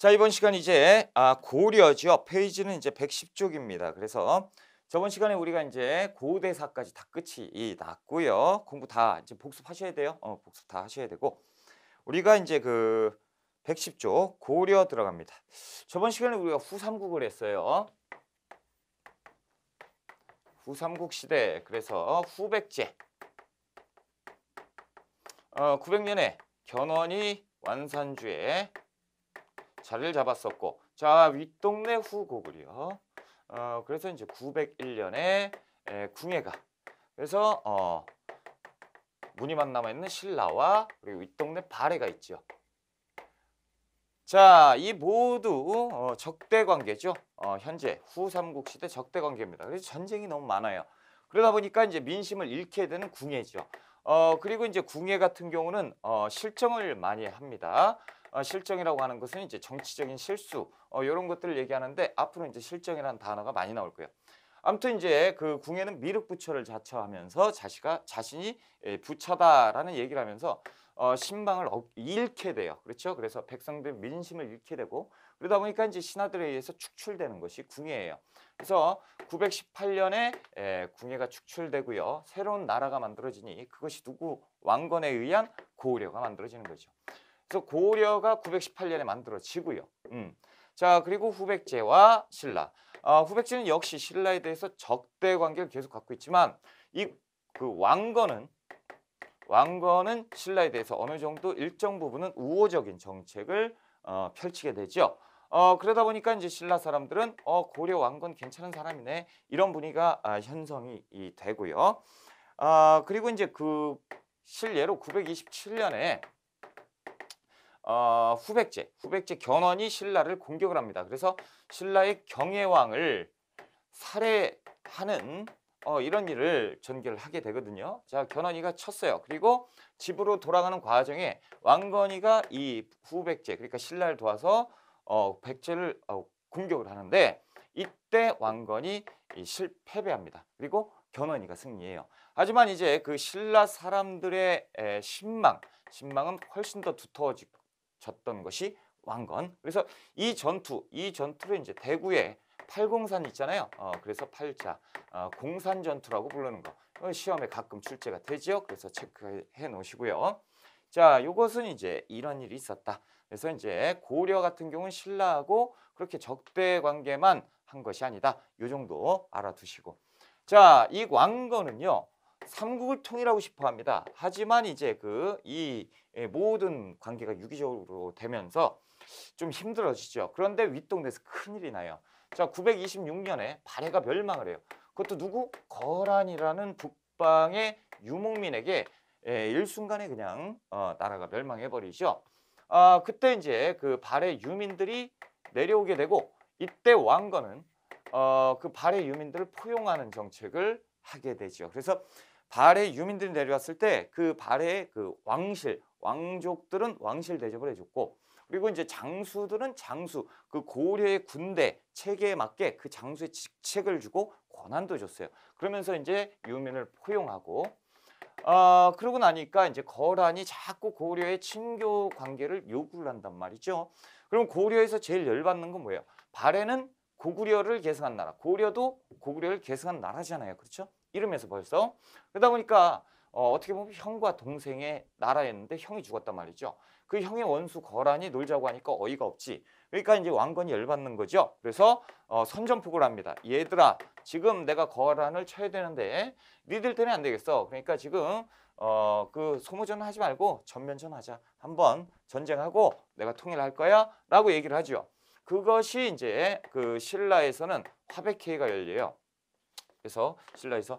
자 이번 시간 이제 아, 고려 지요 페이지는 이제 110쪽입니다. 그래서 저번 시간에 우리가 이제 고대사까지 다 끝이 났고요. 공부 다 이제 복습하셔야 돼요. 어, 복습 다 하셔야 되고 우리가 이제 그 110쪽 고려 들어갑니다. 저번 시간에 우리가 후삼국을 했어요. 후삼국 시대 그래서 후백제 어, 900년에 견훤이 완산주에 자리를 잡았었고 자 윗동네 후곡을요 어, 그래서 이제 901년에 에, 궁예가 그래서 어, 문이만 남아있는 신라와 그리고 윗동네 발해가 있죠. 자, 이 모두 어, 적대관계죠. 어, 현재 후삼국시대 적대관계입니다. 그래서 전쟁이 너무 많아요. 그러다 보니까 이제 민심을 잃게 되는 궁예죠. 어, 그리고 이제 궁예 같은 경우는 어, 실정을 많이 합니다. 어, 실정이라고 하는 것은 이제 정치적인 실수 어, 이런 것들을 얘기하는데 앞으로 이제 실정이라는 단어가 많이 나올 거예요. 아무튼 이제 그 궁예는 미륵 부처를 자처하면서 자시가 자신이 예, 부처다라는 얘기를 하면서 어, 신망을 어, 잃게 돼요. 그렇죠? 그래서 백성들 민심을 잃게 되고 그러다 보니까 이제 신하들에 의해서 축출되는 것이 궁예예요. 그래서 918년에 에, 예, 궁예가 축출되고요. 새로운 나라가 만들어지니 그것이 누구 왕건에 의한 고려가 만들어지는 거죠. 그래서 고려가 918년에 만들어지고요. 음. 자 그리고 후백제와 신라. 아, 후백제는 역시 신라에 대해서 적대 관계를 계속 갖고 있지만 이그 왕건은 왕건은 신라에 대해서 어느 정도 일정 부분은 우호적인 정책을 어, 펼치게 되죠. 어, 그러다 보니까 이제 신라 사람들은 어, 고려 왕건 괜찮은 사람이네 이런 분위기가 아, 현성이 이 되고요. 아, 그리고 이제 그 실례로 927년에 어, 후백제, 후백제 견훤이 신라를 공격을 합니다. 그래서 신라의 경혜왕을 살해하는 어, 이런 일을 전개를 하게 되거든요. 자, 견훤이가 쳤어요. 그리고 집으로 돌아가는 과정에 왕건이가 이 후백제, 그러니까 신라를 도와서 어, 백제를 어, 공격을 하는데 이때 왕건이 이 실패배합니다. 그리고 견훤이가 승리해요. 하지만 이제 그 신라 사람들의 에, 신망, 신망은 훨씬 더 두터워지고 졌던 것이 왕건. 그래서 이 전투, 이 전투를 이제 대구에 팔공산 있잖아요. 어, 그래서 팔자 어, 공산 전투라고 부르는 거 어, 시험에 가끔 출제가 되죠 그래서 체크해 놓으시고요. 자, 이것은 이제 이런 일이 있었다. 그래서 이제 고려 같은 경우는 신라하고 그렇게 적대 관계만 한 것이 아니다. 요 정도 알아두시고. 자, 이 왕건은요. 삼국을 통일하고 싶어 합니다. 하지만 이제 그이 예, 모든 관계가 유기적으로 되면서 좀 힘들어지죠. 그런데 윗동네에서 큰일이 나요. 자, 926년에 발해가 멸망을 해요. 그것도 누구? 거란이라는 북방의 유목민에게 예, 일순간에 그냥 어, 나라가 멸망해버리죠. 아, 그때 이제 그 발해 유민들이 내려오게 되고 이때 왕건은 어, 그 발해 유민들을 포용하는 정책을 하게 되죠. 그래서 발해 유민들이 내려왔을 때 그 발해의 그 왕실 왕족들은 왕실 대접을 해줬고 그리고 이제 장수들은 장수 그 고려의 군대 체계에 맞게 그 장수의 직책을 주고 권한도 줬어요. 그러면서 이제 유민을 포용하고 어, 그러고 나니까 이제 거란이 자꾸 고려의 친교 관계를 요구를 한단 말이죠. 그럼 고려에서 제일 열받는 건 뭐예요? 발해는 고구려를 계승한 나라, 고려도 고구려를 계승한 나라잖아요. 그렇죠? 이름에서 벌써 그러다 보니까 어, 어떻게 보면 형과 동생의 나라였는데 형이 죽었단 말이죠. 그 형의 원수 거란이 놀자고 하니까 어이가 없지. 그러니까 이제 왕건이 열받는 거죠. 그래서 어, 선전포고를 합니다. 얘들아 지금 내가 거란을 쳐야 되는데 니들 때문에 안 되겠어. 그러니까 지금 어, 그 소모전 하지 말고 전면전 하자. 한번 전쟁하고 내가 통일할 거야 라고 얘기를 하죠. 그것이 이제 그 신라에서는 화백회의가 열려요. 그래서 신라에서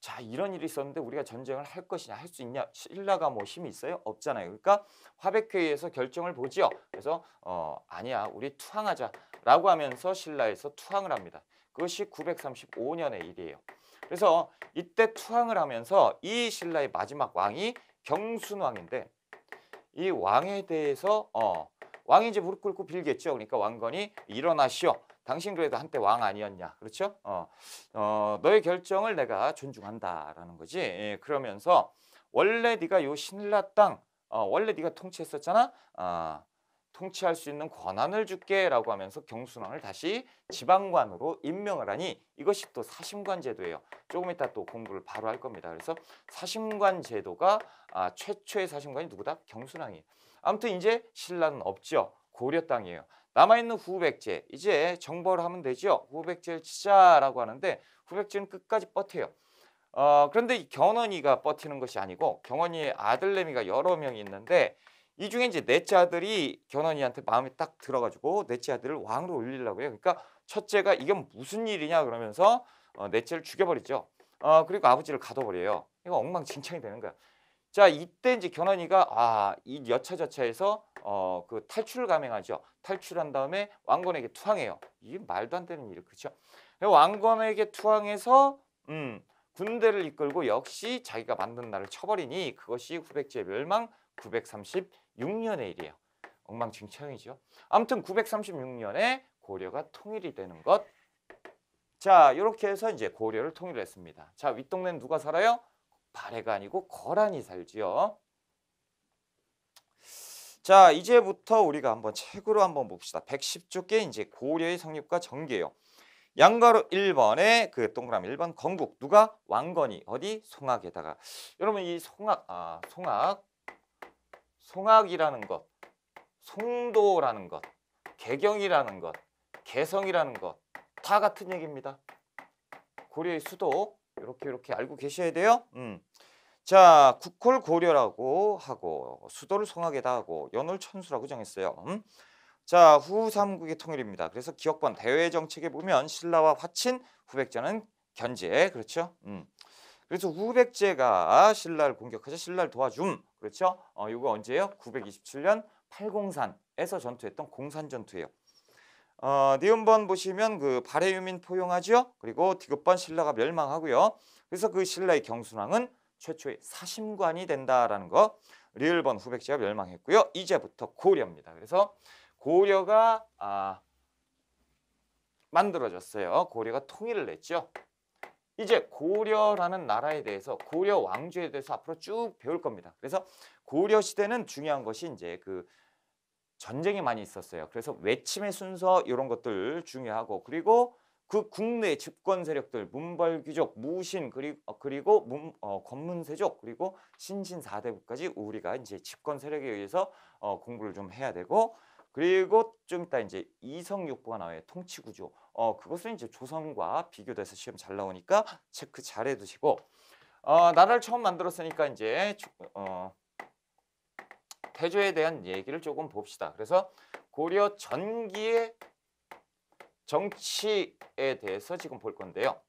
자 이런 일이 있었는데 우리가 전쟁을 할 것이냐 할 수 있냐 신라가 뭐 힘이 있어요? 없잖아요. 그러니까 화백회의에서 결정을 보지요. 그래서 어 아니야 우리 투항하자라고 하면서 신라에서 투항을 합니다. 그것이 935년의 일이에요. 그래서 이때 투항을 하면서 이 신라의 마지막 왕이 경순왕인데 이 왕에 대해서 어 왕이 이제 무릎 꿇고 빌겠죠. 그러니까 왕건이 일어나시오. 당신 그래도 한때 왕 아니었냐. 그렇죠? 어, 어, 너의 결정을 내가 존중한다라는 거지. 예, 그러면서 원래 네가 요 신라 땅 어, 원래 네가 통치했었잖아. 어, 통치할 수 있는 권한을 줄게라고 하면서 경순왕을 다시 지방관으로 임명을 하니 이것이 또 사심관 제도예요. 조금 이따 또 공부를 바로 할 겁니다. 그래서 사심관 제도가 아, 최초의 사심관이 누구다? 경순왕이. 아무튼 이제 신라는 없죠. 고려 땅이에요. 남아있는 후백제 이제 정벌 하면 되죠. 후백제를 치자라고 하는데 후백제는 끝까지 버텨요. 어, 그런데 경원이가 버티는 것이 아니고 경원이의 아들내미가 여러 명이 있는데 이 중에 이제 넷째 아들이 견훤이한테 마음이 딱 들어가지고 넷째 아들을 왕으로 올리려고 해요. 그러니까 첫째가 이건 무슨 일이냐 그러면서 어, 넷째를 죽여버리죠. 어, 그리고 아버지를 가둬버려요. 이거 엉망진창이 되는 거야. 자, 이때 이제 견훤이가 아, 이여차저차에서 어, 그 탈출을 감행하죠. 탈출한 다음에 왕건에게 투항해요. 이게 말도 안 되는 일이 그렇죠? 왕건에게 투항해서 음, 군대를 이끌고 역시 자기가 만든 나를 쳐버리니 그것이 후백제 멸망 936년의 일이에요. 엉망진창이죠. 아무튼 936년에 고려가 통일이 되는 것. 자, 이렇게 해서 이제 고려를 통일했습니다. 자, 윗동네는 누가 살아요? 발해가 아니고 거란이 살지요. 자 이제부터 우리가 한번 책으로 한번 봅시다. 110쪽에 이제 고려의 성립과 전개요. 양가로 1번에 그 동그라미 1번 건국 누가 왕건이 어디 송악에다가 여러분 이 송악 아 송악 송악이라는 것 송도라는 것 개경이라는 것 개성이라는 것 다 같은 얘기입니다. 고려의 수도 이렇게 이렇게 알고 계셔야 돼요. 음. 자, 국홀 고려라고 하고 수도를 송하게다 하고 연월 천수라고 정했어요. 음? 자, 후삼국의 통일입니다. 그래서 기억번 대외 정책에 보면 신라와 화친, 후백제는 견제. 그렇죠? 음. 그래서 후백제가 신라를 공격하자 신라를 도와줌. 그렇죠? 어, 이거 언제요 927년 팔공산에서 전투했던 공산 전투예요. 어, 니은번 보시면 그 발해 유민 포용하죠 그리고 디귿번 신라가 멸망하고요. 그래서 그 신라의 경순왕은 최초의 사심관이 된다라는 거. 리을번 후백제가 멸망했고요. 이제부터 고려입니다. 그래서 고려가 아, 만들어졌어요. 고려가 통일을 했죠. 이제 고려라는 나라에 대해서 고려 왕조에 대해서 앞으로 쭉 배울 겁니다. 그래서 고려 시대는 중요한 것이 이제 그 전쟁이 많이 있었어요. 그래서 외침의 순서 이런 것들 중요하고 그리고 그 국내 집권 세력들 문벌귀족, 무신 그리고 어, 그리고 문, 어, 권문세족 그리고 신신 사대부까지 우리가 이제 집권 세력에 의해서 어, 공부를 좀 해야 되고 그리고 좀 이따 이제 이성육부가 나와요. 통치구조. 어, 그것은 이제 조선과 비교돼서 시험 잘 나오니까 체크 잘 해두시고 어, 나라를 처음 만들었으니까 이제 어, 태조에 대한 얘기를 조금 봅시다. 그래서 고려 전기의 정치에 대해서 지금 볼 건데요.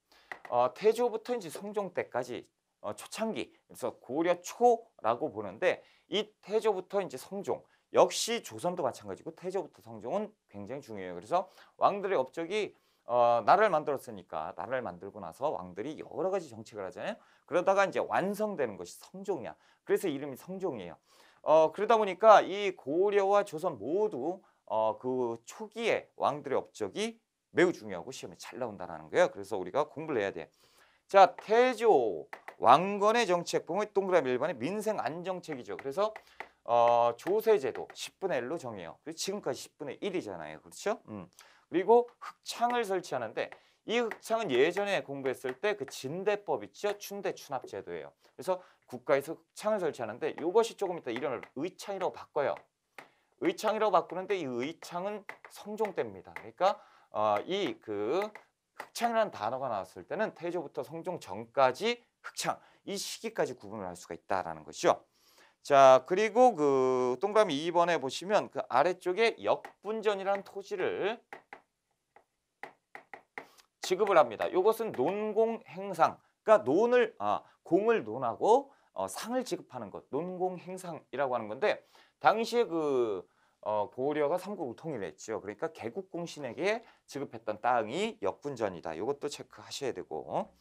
어, 태조부터 이제 성종 때까지 어, 초창기 그래서 고려 초라고 보는데 이 태조부터 이제 성종 역시 조선도 마찬가지고 태조부터 성종은 굉장히 중요해요. 그래서 왕들의 업적이 어, 나라를 만들었으니까 나라를 만들고 나서 왕들이 여러 가지 정책을 하잖아요. 그러다가 이제 완성되는 것이 성종이야. 그래서 이름이 성종이에요. 어, 그러다 보니까 이 고려와 조선 모두 어, 그 초기에 왕들의 업적이 매우 중요하고 시험에 잘 나온다는 거예요. 그래서 우리가 공부를 해야 돼. 자, 태조 왕건의 정책 보면 동그라미 1번에 민생 안정책이죠. 그래서 어, 조세제도 10분의 1로 정해요. 그리고 지금까지 10분의 1이잖아요. 그렇죠? 음. 그리고 흑창을 설치하는데 이 흑창은 예전에 공부했을 때 그 진대법 있죠? 춘대 추납제도예요. 그래서 국가에서 창을 설치하는데 이것이 조금 이따 이름을 의창이라고 바꿔요. 의창이라고 바꾸는데 이 의창은 성종때입니다. 그러니까 어, 이그 흑창이라는 단어가 나왔을 때는 태조부터 성종 전까지 흑창 이 시기까지 구분을 할 수가 있다라는 것이죠. 자 그리고 그 동그라미 2번에 보시면 그 아래쪽에 역분전이라는 토지를 지급을 합니다. 이것은 논공 행상 그러니까 논을 아, 공을 논하고 어, 상을 지급하는 것, 논공행상이라고 하는 건데 당시에 그 어, 고구려가 삼국을 통일했죠. 그러니까 개국공신에게 지급했던 땅이 역분전이다. 이것도 체크하셔야 되고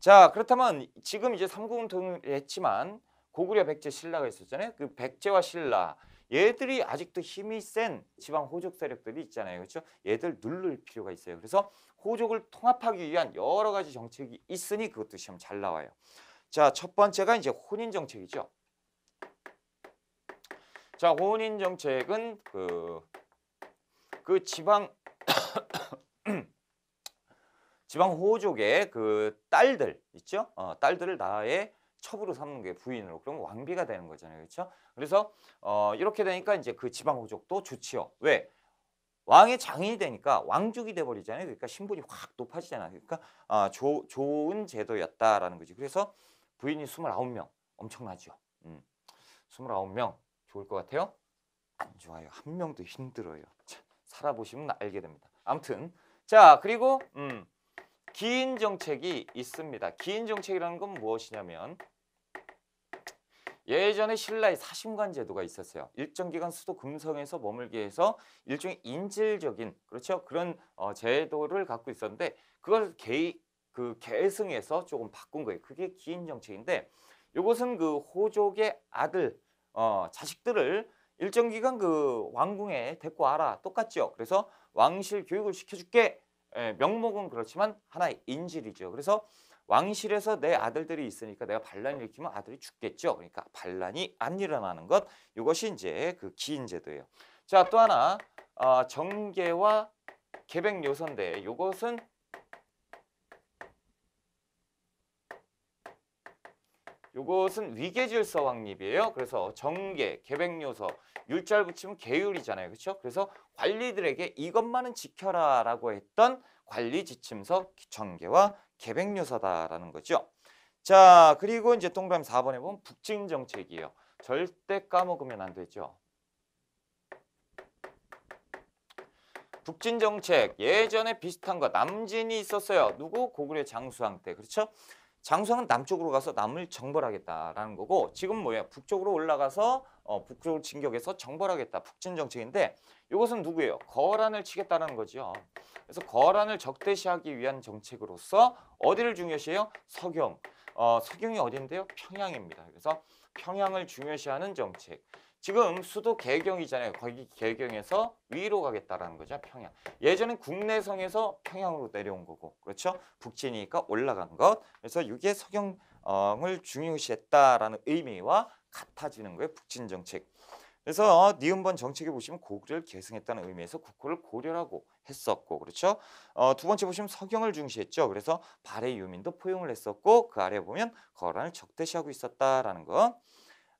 자 그렇다면 지금 이제 삼국은 통일했지만 고구려 백제 신라가 있었잖아요. 그 백제와 신라 얘들이 아직도 힘이 센 지방 호족 세력들이 있잖아요. 그렇죠? 얘들 누를 필요가 있어요. 그래서 호족을 통합하기 위한 여러 가지 정책이 있으니 그것도 시험 잘 나와요. 자, 첫 번째가 이제 혼인 정책이죠. 자, 혼인 정책은 그, 그 지방 지방 호족의 그 딸들 있죠? 어, 딸들을 나의 첩으로 삼는 게 부인으로 그럼 왕비가 되는 거잖아요. 그렇죠? 그래서 어, 이렇게 되니까 이제 그 지방 호족도 좋지요. 왜? 왕의 장인이 되니까 왕족이 돼 버리잖아요. 그러니까 신분이 확 높아지잖아요. 그러니까 아, 조, 좋은 제도였다라는 거지. 그래서 부인이 29명. 엄청나죠. 음. 29명. 좋을 것 같아요? 안 좋아요. 한 명도 힘들어요. 자, 살아보시면 알게 됩니다. 아무튼 자 그리고 음, 기인 정책이 있습니다. 기인 정책이라는 건 무엇이냐면 예전에 신라의 사심관 제도가 있었어요. 일정 기간 수도 금성에서 머물게 해서 일종의 인질적인 그렇죠 그런 어, 제도를 갖고 있었는데 그걸 개그 계승에서 조금 바꾼 거예요. 그게 기인 정책인데 이것은 그 호족의 아들 어, 자식들을 일정 기간 그 왕궁에 데리고 와라 똑같죠. 그래서 왕실 교육을 시켜줄게 예, 명목은 그렇지만 하나의 인질이죠. 그래서 왕실에서 내 아들들이 있으니까 내가 반란을 일으키면 아들이 죽겠죠. 그러니까 반란이 안 일어나는 것 이것이 이제 그 기인제도예요. 자또 하나 어, 정계와 개백 요선데 이것은 요것은 위계질서 확립이에요. 그래서 정계, 계백요서, 율자를 붙이면 계율이잖아요. 그렇죠? 그래서 관리들에게 이것만은 지켜라 라고 했던 관리지침서 정계와 계백요서다라는 거죠. 자, 그리고 이제 동그라미 4번에 보면 북진정책이에요 절대 까먹으면 안 되죠. 북진정책 예전에 비슷한 거 남진이 있었어요. 누구? 고구려 장수왕 때. 그렇죠? 장수왕은 남쪽으로 가서 남을 정벌하겠다라는 거고 지금 뭐야 북쪽으로 올라가서 어, 북쪽 진격에서 정벌하겠다 북진 정책인데 이것은 누구예요? 거란을 치겠다는 거죠. 그래서 거란을 적대시하기 위한 정책으로서 어디를 중요시해요? 서경. 어, 서경이 어딘데요? 평양입니다. 그래서 평양을 중요시하는 정책. 지금 수도 개경이잖아요. 거기 개경에서 위로 가겠다라는 거죠. 평양. 예전엔 국내성에서 평양으로 내려온 거고. 그렇죠? 북진이니까 올라간 것. 그래서 이게 서경을 중요시했다라는 의미와 같아지는 거예요. 북진 정책. 그래서 니은번 정책에 보시면 고구려를 계승했다는 의미에서 국호를 고려라고 했었고 그렇죠. 어, 두 번째 보시면 서경을 중시했죠. 그래서 발해 유민도 포용을 했었고 그 아래 보면 거란을 적대시하고 있었다라는 거.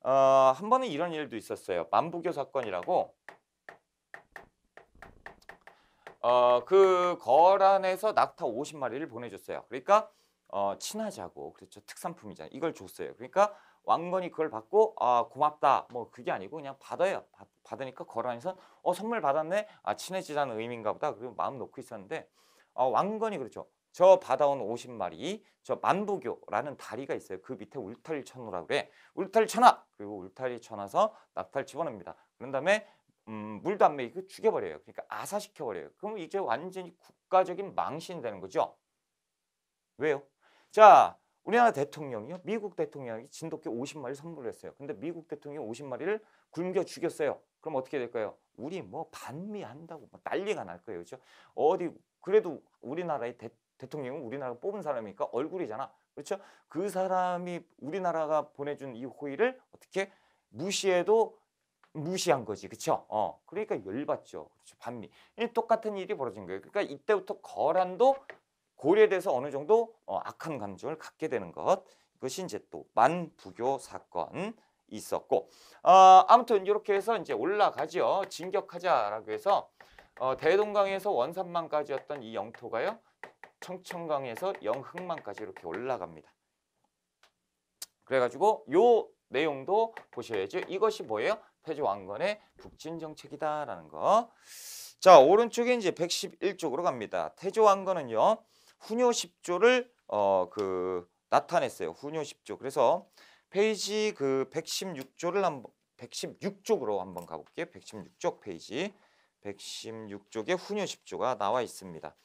어, 한 번은 이런 일도 있었어요. 만부교 사건이라고 어, 그 거란에서 낙타 50마리를 보내줬어요. 그러니까 어, 친하자고 그렇죠. 특산품이잖아요. 이걸 줬어요. 그러니까 왕건이 그걸 받고 아 고맙다 뭐 그게 아니고 그냥 받아요. 받, 받으니까 거란에선 어 선물 받았네 아 친해지자는 의미인가 보다 그리고 마음 놓고 있었는데 어, 왕건이 그렇죠. 저 받아온 50마리 저 만부교라는 다리가 있어요. 그 밑에 울타리 쳐놓으라 그래. 울타리 쳐놔. 그리고 울타리 쳐놔서 낙타를 집어넣니다 그런 다음에 음, 물도 안 먹이고 죽여버려요. 그러니까 아사시켜버려요. 그럼 이제 완전히 국가적인 망신이 되는 거죠. 왜요? 자, 우리나라 대통령이요. 미국 대통령이 진돗개 50마리 를선물 했어요. 근데 미국 대통령이 50마리를 굶겨 죽였어요. 그럼 어떻게 될까요? 우리 뭐 반미한다고 뭐 난리가 날 거예요. 그렇죠? 어디 그래도 우리나라의 대, 대통령은 우리나라가 뽑은 사람이니까 얼굴이잖아. 그렇죠? 그 사람이 우리나라가 보내준 이 호의를 어떻게 무시해도 무시한 거지. 그쵸? 어. 그러니까 열받죠. 그렇죠. 반미. 똑같은 일이 벌어진 거예요. 그러니까 이때부터 거란도 고려에 대해서 어느 정도 어, 악한 감정을 갖게 되는 것. 그것이 이제 또 만부교 사건. 있었고 어, 아무튼 이렇게 해서 이제 올라가죠 진격하자라고 해서 어, 대동강에서 원산만까지였던 이 영토가요 청천강에서 영흥만까지 이렇게 올라갑니다. 그래가지고 요 내용도 보셔야죠. 이것이 뭐예요? 태조 왕건의 북진 정책이다라는 거. 자, 오른쪽에 이제 111쪽으로 갑니다. 태조 왕건은요. 훈요 10조를 어 그 나타냈어요. 훈요 10조. 그래서 페이지 그 116조를 한번 116쪽으로 한번 가볼게요. 116쪽 페이지. 116쪽에 훈요 10조가 나와 있습니다.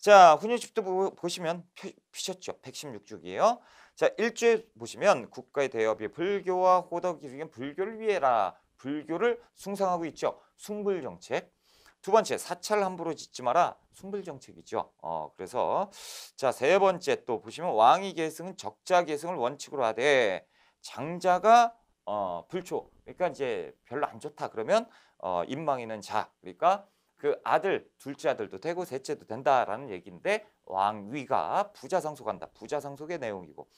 자, 훈육집도 보시면 피셨죠. 116쪽이에요. 자, 1주에 보시면 국가의 대업이 불교와 호덕이 중에 불교를 위해라. 불교를 숭상하고 있죠. 숭불정책. 두 번째, 사찰 함부로 짓지 마라. 숭불정책이죠. 어, 그래서 자, 세 번째 또 보시면 왕위 계승은 적자 계승을 원칙으로 하되 장자가 어, 불초. 그러니까 이제 별로 안 좋다. 그러면 어, 임망이는 자. 그러니까 그 아들, 둘째 아들도 되고 셋째도 된다라는 얘기인데 왕위가 부자 상속한다. 부자 상속의 내용이고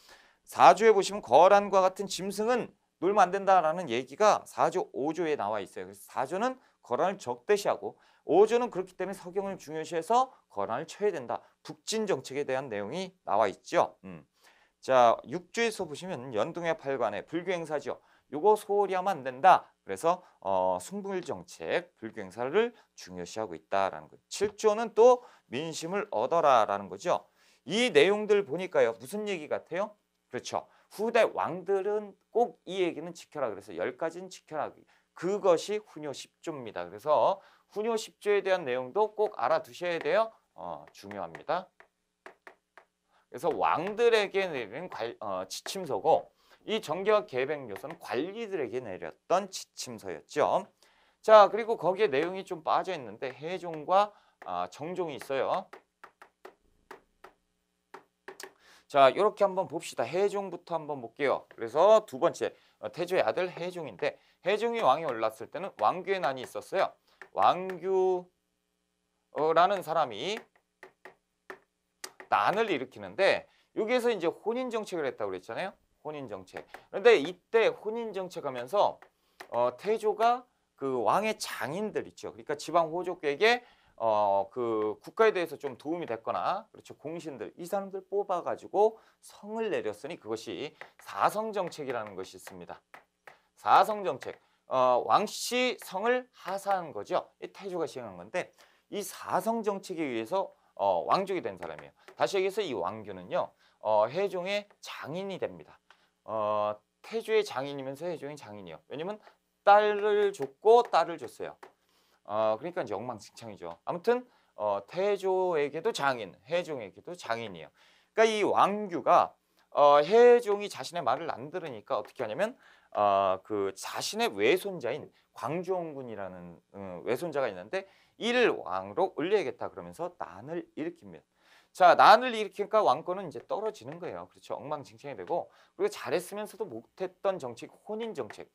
사조에 보시면 거란과 같은 짐승은 놀면 안 된다라는 얘기가 사조오조에 나와 있어요. 그래서 사조는 거란을 적대시하고 오조는 그렇기 때문에 서경을 중요시해서 거란을 쳐야 된다. 북진 정책에 대한 내용이 나와 있죠. 음. 자, 육조에서 보시면 연동의 팔관에 불교행사죠. 요거 소홀히 하면 안 된다. 그래서 어, 승일정책 불경사를 중요시하고 있다라는 거 7조는 또 민심을 얻어라라는 거죠. 이 내용들 보니까요. 무슨 얘기 같아요? 그렇죠. 후대 왕들은 꼭 이 얘기는 지켜라 그래서 열가지는 지켜라. 그것이 훈요 10조입니다. 그래서 훈요 10조에 대한 내용도 꼭 알아두셔야 돼요. 어, 중요합니다. 그래서 왕들에게 내린 어, 지침서고 이 정계와 계획 요소는 관리들에게 내렸던 지침서였죠. 자, 그리고 거기에 내용이 좀 빠져 있는데 해종과 아, 정종이 있어요. 자, 이렇게 한번 봅시다. 해종부터 한번 볼게요. 그래서 두 번째, 어, 태조의 아들 해종인데 해종이 왕이 올랐을 때는 왕규의 난이 있었어요. 왕규라는 사람이 난을 일으키는데 여기에서 이제 혼인 정책을 했다고 그랬잖아요. 혼인 정책. 그런데 이때 혼인 정책하면서 어, 태조가 그 왕의 장인들 있죠. 그러니까 지방 호족에게 어, 그 국가에 대해서 좀 도움이 됐거나 그렇죠 공신들 이 사람들 뽑아가지고 성을 내렸으니 그것이 사성 정책이라는 것이 있습니다. 사성 정책. 어, 왕씨 성을 하사한 거죠. 이 태조가 시행한 건데 이 사성 정책에 의해서 어, 왕족이 된 사람이에요. 다시 얘기해서 이 왕교는요. 어, 해종의 장인이 됩니다. 어, 태주의 장인이면서 혜종의 장인이요. 왜냐면 딸을 줬고 딸을 줬어요. 어, 그러니까 영망진창이죠. 아무튼 어, 태조에게도 장인, 혜종에게도 장인이요 그러니까 이 왕규가 어, 혜종이 자신의 말을 안 들으니까 어떻게 하냐면 어, 그 자신의 외손자인 광주원군이라는 음, 어, 외손자가 있는데 이 왕으로 올려야겠다 그러면서 난을 일으킵니다. 자, 난을 일으키니까 왕권은 이제 떨어지는 거예요. 그렇죠. 엉망진창이 되고 그리고 잘했으면서도 못했던 정책, 혼인 정책.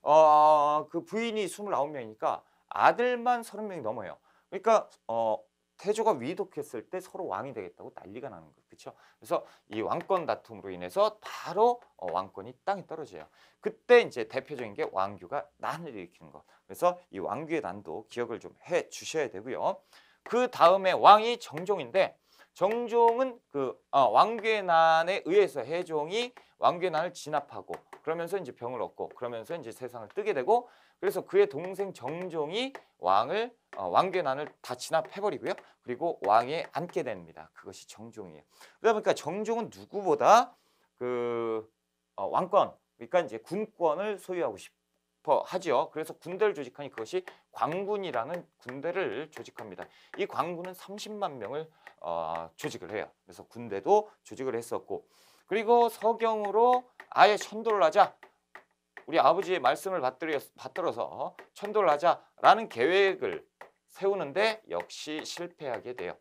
어, 그 부인이 스물아홉 명이니까 아들만 서른 명이 넘어요. 그러니까 어, 태조가 위독했을 때 서로 왕이 되겠다고 난리가 나는 거예요. 그렇죠? 그래서 이 왕권 다툼으로 인해서 바로 어, 왕권이 땅에 떨어져요. 그때 이제 대표적인 게 왕규가 난을 일으키는 거. 그래서 이 왕규의 난도 기억을 좀 해 주셔야 되고요. 그 다음에 왕이 정종인데 정종은 그 어, 왕괴난에 의해서 해종이 왕괴난을 진압하고 그러면서 이제 병을 얻고 그러면서 이제 세상을 뜨게 되고 그래서 그의 동생 정종이 왕을 어, 왕괴난을 다 진압해버리고요. 그리고 왕에 앉게 됩니다. 그것이 정종이에요. 그러다 보니까 정종은 누구보다 그 어, 왕권 그러니까 이제 군권을 소유하고 싶. 하지요. 그래서 군대를 조직하니 그것이 광군이라는 군대를 조직합니다. 이 광군은 30만 명을 어, 조직을 해요. 그래서 군대도 조직을 했었고 그리고 서경으로 아예 천도를 하자. 우리 아버지의 말씀을 받들어, 서 천도를 하자라는 계획을 세우는데 역시 실패하게 돼요.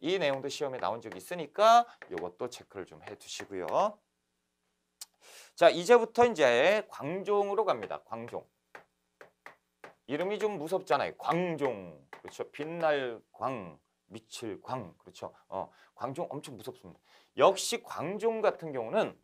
이 내용도 시험에 나온 적이 있으니까 이것도 체크를 좀 해두시고요. 자, 이제부터 이제 광종으로 갑니다. 광종. 이름이 좀 무섭잖아요. 광종. 그렇죠. 빛날 광, 미칠 광. 그렇죠. 어, 광종 엄청 무섭습니다. 역시 광종 같은 경우는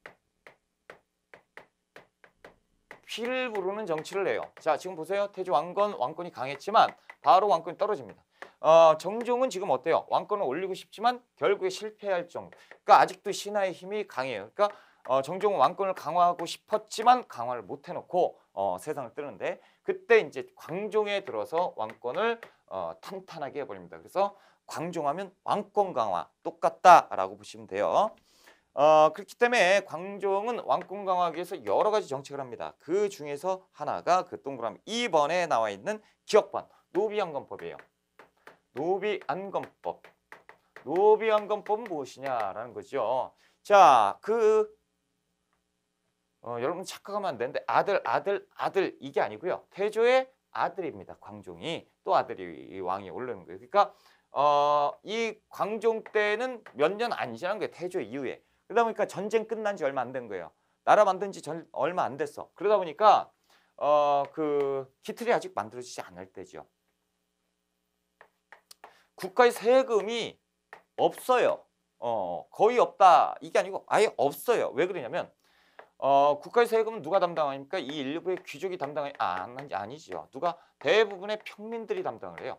피를 부르는 정치를 해요. 자, 지금 보세요. 태조 왕건, 왕권이 강했지만 바로 왕권이 떨어집니다. 어, 정종은 지금 어때요? 왕권을 올리고 싶지만 결국에 실패할 정도. 그러니까 아직도 신하의 힘이 강해요. 그러니까 어, 정종 은 왕권을 강화하고 싶었지만 강화를 못 해놓고 어, 세상을 뜨는데 그때 이제 광종에 들어서 왕권을 어, 탄탄하게 해버립니다. 그래서 광종하면 왕권 강화 똑같다라고 보시면 돼요. 어, 그렇기 때문에 광종은 왕권 강화하기 위해서 여러 가지 정책을 합니다. 그 중에서 하나가 그 동그라미 2번에 나와 있는 기억번 노비안검법이에요. 노비안검법. 노비안검법은 무엇이냐라는 거죠. 자, 그 어, 여러분 착각하면 안 되는데 아들 아들 아들 이게 아니고요. 태조의 아들입니다. 광종이 또 아들이 왕에 오르는 거예요. 그러니까 어, 이 광종 때는 몇 년 안 지난 거예요. 태조 이후에. 그러다 보니까 전쟁 끝난 지 얼마 안 된 거예요. 나라 만든 지 전, 얼마 안 됐어. 그러다 보니까 어, 그 기틀이 아직 만들어지지 않을 때죠. 국가의 세금이 없어요. 어, 거의 없다. 이게 아니고 아예 없어요. 왜 그러냐면 어, 국가의 세금은 누가 담당하니까 이 일부의 귀족이 담당하니 아, 아니지요. 누가 대부분의 평민들이 담당을 해요.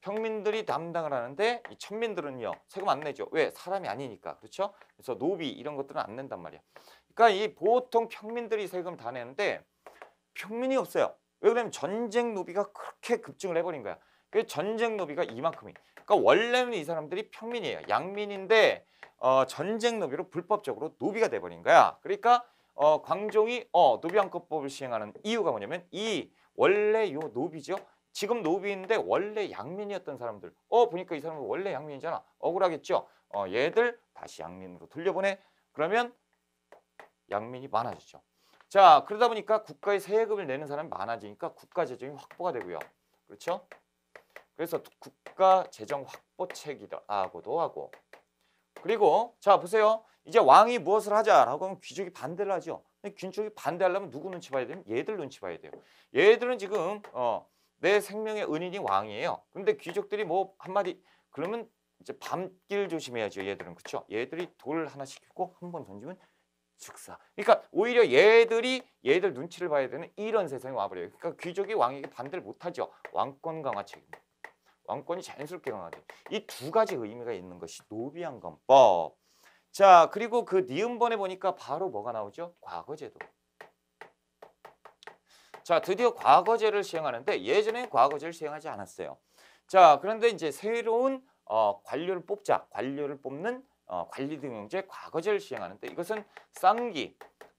평민들이 담당을 하는데 이 천민들은요 세금 안 내죠 왜 사람이 아니니까 그렇죠 그래서 노비 이런 것들은 안 낸단 말이야 그러니까 이 보통 평민들이 세금 다 내는데 평민이 없어요 왜 그러냐면 전쟁 노비가 그렇게 급증을 해버린 거야 그 전쟁 노비가 이만큼이 그러니까 원래는 이 사람들이 평민이에요 양민인데 어, 전쟁 노비로 불법적으로 노비가 돼버린 거야 그러니까 어, 광종이 어, 노비왕급법을 시행하는 이유가 뭐냐면 이 원래 요 노비죠. 지금 노비인데 원래 양민이었던 사람들. 어 보니까 이 사람은 원래 양민이잖아. 억울하겠죠. 어, 얘들 다시 양민으로 돌려보내. 그러면 양민이 많아지죠. 자 그러다 보니까 국가의 세금을 내는 사람이 많아지니까 국가 재정이 확보가 되고요. 그렇죠? 그래서 국가 재정 확보책이라고도 하고 그리고 자 보세요. 이제 왕이 무엇을 하자라고 하면 귀족이 반대를 하죠. 귀족이 반대하려면 누구 눈치 봐야 되면 냐 얘들 눈치 봐야 돼요. 얘들은 지금 어, 내 생명의 은인이 왕이에요. 근데 귀족들이 뭐 한마디 그러면 이제 밤길 조심해야죠. 얘들은 그렇죠. 얘들이 돌하나시키고한 번 던지면 즉사. 그러니까 오히려 얘들이 얘들 눈치를 봐야 되는 이런 세상이 와버려요. 그러니까 귀족이 왕에게 반대를 못하죠. 왕권 강화 책입니다 왕권이 자연스럽게 강화돼. 이 두 가지 의미가 있는 것이 노비안검법. 자, 그리고 그 니은번에 보니까 바로 뭐가 나오죠? 과거제도. 자, 드디어 과거제를 시행하는데 예전에 과거제를 시행하지 않았어요. 자, 그런데 이제 새로운 어, 관료를 뽑자, 관료를 뽑는 어, 관리등용제 과거제를 시행하는데 이것은 쌍기,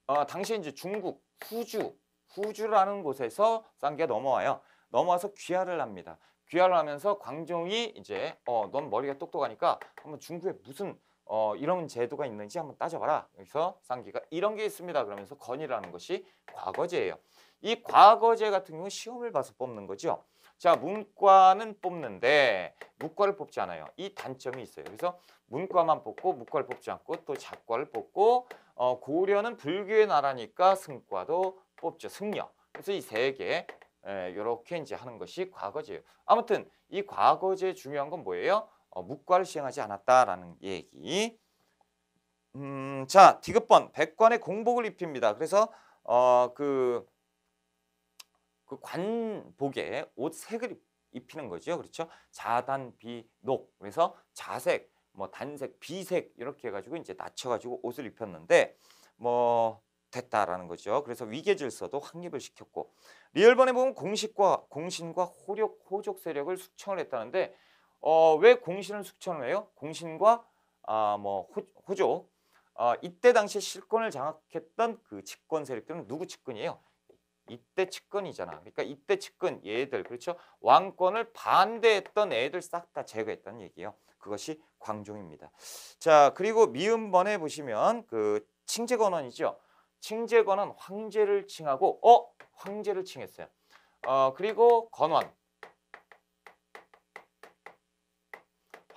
어, 당시 이제 중국, 후주, 후주라는 곳에서 쌍기가 넘어와요. 넘어와서 귀하를 합니다. 귀하를 하면서 광종이 이제 어, 넌 머리가 똑똑하니까 한번 중국에 무슨 어, 이런 제도가 있는지 한번 따져봐라. 여기서 쌍기가 이런 게 있습니다. 그러면서 건이라는 것이 과거제예요. 이 과거제 같은 경우 시험을 봐서 뽑는 거죠. 자, 문과는 뽑는데 무과를 뽑지 않아요. 이 단점이 있어요. 그래서 문과만 뽑고 무과를 뽑지 않고 또 작과를 뽑고 어, 고려는 불교의 나라니까 승과도 뽑죠. 승려. 그래서 이 세 개 이렇게 이제 하는 것이 과거제예요. 아무튼 이 과거제 중요한 건 뭐예요? 어, 묵과를 시행하지 않았다라는 얘기. 음, 자, 디귿번 백관의 공복을 입힙니다. 그래서 어, 그, 그 관복에 옷 색을 입히는 거죠. 그렇죠? 자단, 비, 녹. 그래서 자색, 뭐 단색, 비색 이렇게 해가지고 이제 낮춰가지고 옷을 입혔는데 뭐 됐다라는 거죠. 그래서 위계질서도 확립을 시켰고 리얼번에 보면 공식과 공신과 호력, 호족 세력을 숙청을 했다는데 어, 왜 공신을 숙청을 해요? 공신과 아, 뭐 호, 호조 어, 이때 당시 실권을 장악했던 그 집권 세력들은 누구 집권이에요? 이때 측근이잖아. 그러니까 이때 측근 얘들 그렇죠? 왕권을 반대했던 애들 싹 다 제거했다는 얘기예요. 그것이 광종입니다. 자 그리고 미음번에 보시면 그 칭제건원이죠. 칭제건원 황제를 칭하고 어 황제를 칭했어요. 어 그리고 건원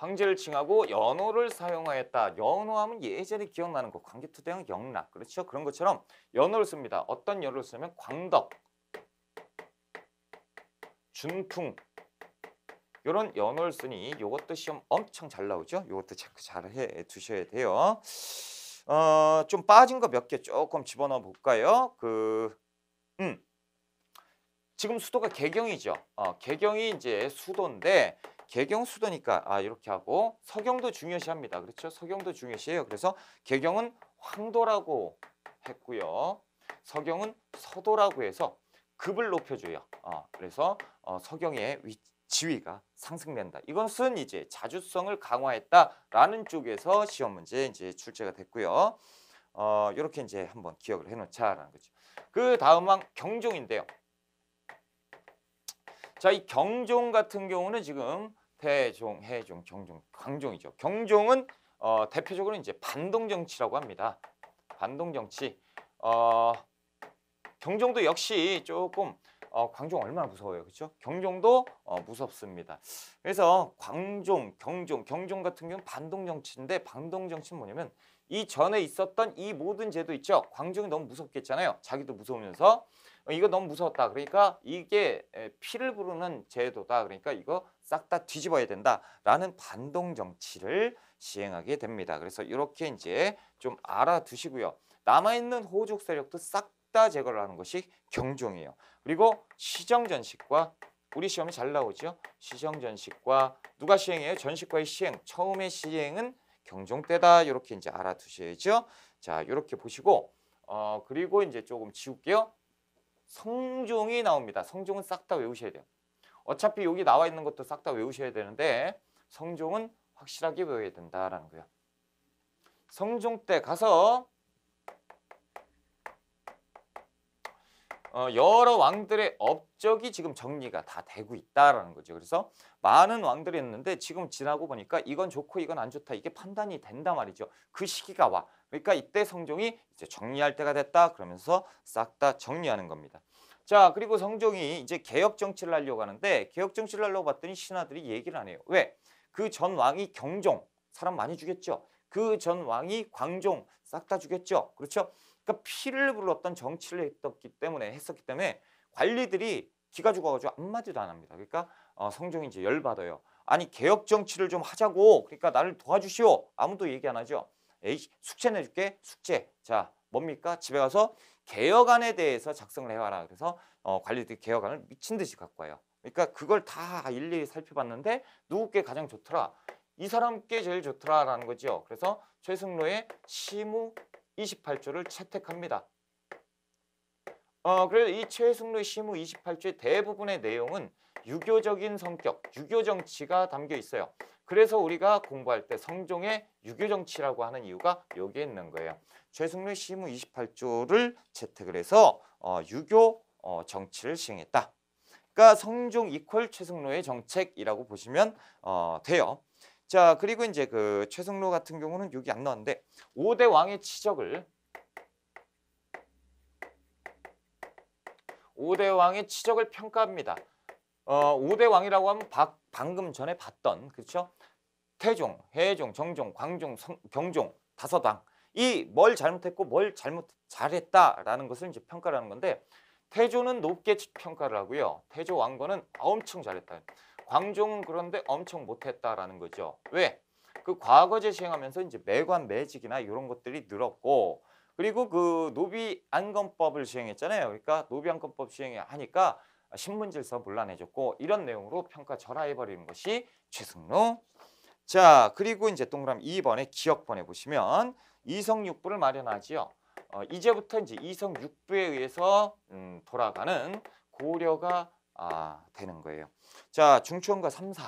황제를 칭하고 연호를 사용하였다. 연호하면 예전에 기억나는 거 광개토대왕 영락 그렇죠? 그런 것처럼 연호를 씁니다. 어떤 연호를 쓰면 광덕, 준풍 이런 연호를 쓰니 이것도 시험 엄청 잘 나오죠. 이것도 체크 잘해 두셔야 돼요. 어, 좀 빠진 거 몇 개 조금 집어넣어 볼까요? 그 음. 지금 수도가 개경이죠. 어, 개경이 이제 수도인데 개경 수도니까 아 이렇게 하고 서경도 중요시합니다. 그렇죠? 서경도 중요시해요. 그래서 개경은 황도라고 했고요. 서경은 서도라고 해서 급을 높여줘요. 어, 그래서 어, 서경의 위, 지위가 상승된다. 이것은 이제 자주성을 강화했다라는 쪽에서 시험 문제 이제 출제가 됐고요. 어, 이렇게 이제 한번 기억을 해놓자라는 거죠. 그 다음은 경종인데요. 자, 이 경종 같은 경우는 지금 태종, 해종, 경종, 광종이죠. 경종은 어, 대표적으로 이제 반동 정치라고 합니다. 반동 정치. 어, 경종도 역시 조금 어, 광종 얼마나 무서워요, 그렇죠? 경종도 어, 무섭습니다. 그래서 광종, 경종, 경종 같은 경우 는 반동 정치인데 반동 정치는 뭐냐면 이 전에 있었던 이 모든 제도 있죠. 광종이 너무 무섭겠잖아요. 자기도 무서우면서 어, 이거 너무 무서웠다. 그러니까 이게 피를 부르는 제도다. 그러니까 이거 싹 다 뒤집어야 된다라는 반동 정치를 시행하게 됩니다. 그래서 이렇게 이제 좀 알아두시고요. 남아있는 호족 세력도 싹 다 제거를 하는 것이 경종이에요. 그리고 시정전식과 우리 시험에 잘 나오죠. 시정전식과 누가 시행해요? 전식과의 시행. 처음에 시행은 경종 때다. 이렇게 이제 알아두셔야죠. 자, 이렇게 보시고 어 그리고 이제 조금 지울게요. 성종이 나옵니다. 성종은 싹 다 외우셔야 돼요. 어차피 여기 나와 있는 것도 싹 다 외우셔야 되는데 성종은 확실하게 외워야 된다라는 거예요. 성종 때 가서 어, 여러 왕들의 업적이 지금 정리가 다 되고 있다라는 거죠. 그래서 많은 왕들이 있는데 지금 지나고 보니까 이건 좋고 이건 안 좋다 이게 판단이 된다 말이죠. 그 시기가 와. 그러니까 이때 성종이 이제 정리할 때가 됐다 그러면서 싹 다 정리하는 겁니다. 자 그리고 성종이 이제 개혁 정치를 하려고 하는데 개혁 정치를 하려고 봤더니 신하들이 얘기를 안 해요. 왜? 그 전 왕이 경종 사람 많이 죽였죠. 그 전 왕이 광종 싹 다 죽였죠. 그렇죠? 그러니까 피를 불렀던 정치를 했었기 때문에 했었기 때문에 관리들이 기가 죽어가지고 한마디도 안 합니다. 그러니까 어, 성종이 이제 열받아요. 아니 개혁 정치를 좀 하자고 그러니까 나를 도와주시오. 아무도 얘기 안 하죠. 에이 숙제 내줄게 숙제. 자 뭡니까 집에 가서 개혁안에 대해서 작성을 해와라. 그래서 어, 관리들이 개혁안을 미친 듯이 갖고 와요. 그러니까 그걸 다 일일이 살펴봤는데 누구께 가장 좋더라. 이 사람께 제일 좋더라라는 거죠. 그래서 최승로의 시무 28조를 채택합니다. 어, 그래서 이 최승루의 시무 28조의 대부분의 내용은 유교적인 성격, 유교 정치가 담겨 있어요. 그래서 우리가 공부할 때 성종의 유교 정치라고 하는 이유가 여기에 있는 거예요. 최승루 시무 28조를 채택을 해서 어, 유교 어, 정치를 시행했다. 그러니까 성종 이퀄 최승로의 정책이라고 보시면 어, 돼요. 자 그리고 이제 그 최승로 같은 경우는 여기 안 나왔는데 5대 왕의 치적을 5대 왕의 치적을 평가합니다. 어, 5대 왕이라고 하면 박, 방금 전에 봤던 그렇죠? 태종, 해종, 정종, 광종, 성, 경종, 다섯 왕. 이뭘 잘못했고 뭘 잘못 잘했다라는 것을 이제 평가하는 건데 태조는 높게 평가를 하고요. 태조 왕건은 엄청 잘했다. 광종은 그런데 엄청 못했다라는 거죠. 왜? 그 과거제 시행하면서 이제 매관 매직이나 이런 것들이 늘었고 그리고 그 노비 안건법을 시행했잖아요. 그러니까 노비 안건법 시행하니까 신문질서 곤란해졌고 이런 내용으로 평가 절하해버리는 것이 최승로. 자 그리고 이제 동그라미 2번에 기억번에 보시면 이성육부를 마련하지요. 어, 이제부터 이제 이성육부에 의해서 음, 돌아가는 고려가 아, 되는 거예요. 자 중추원과 3사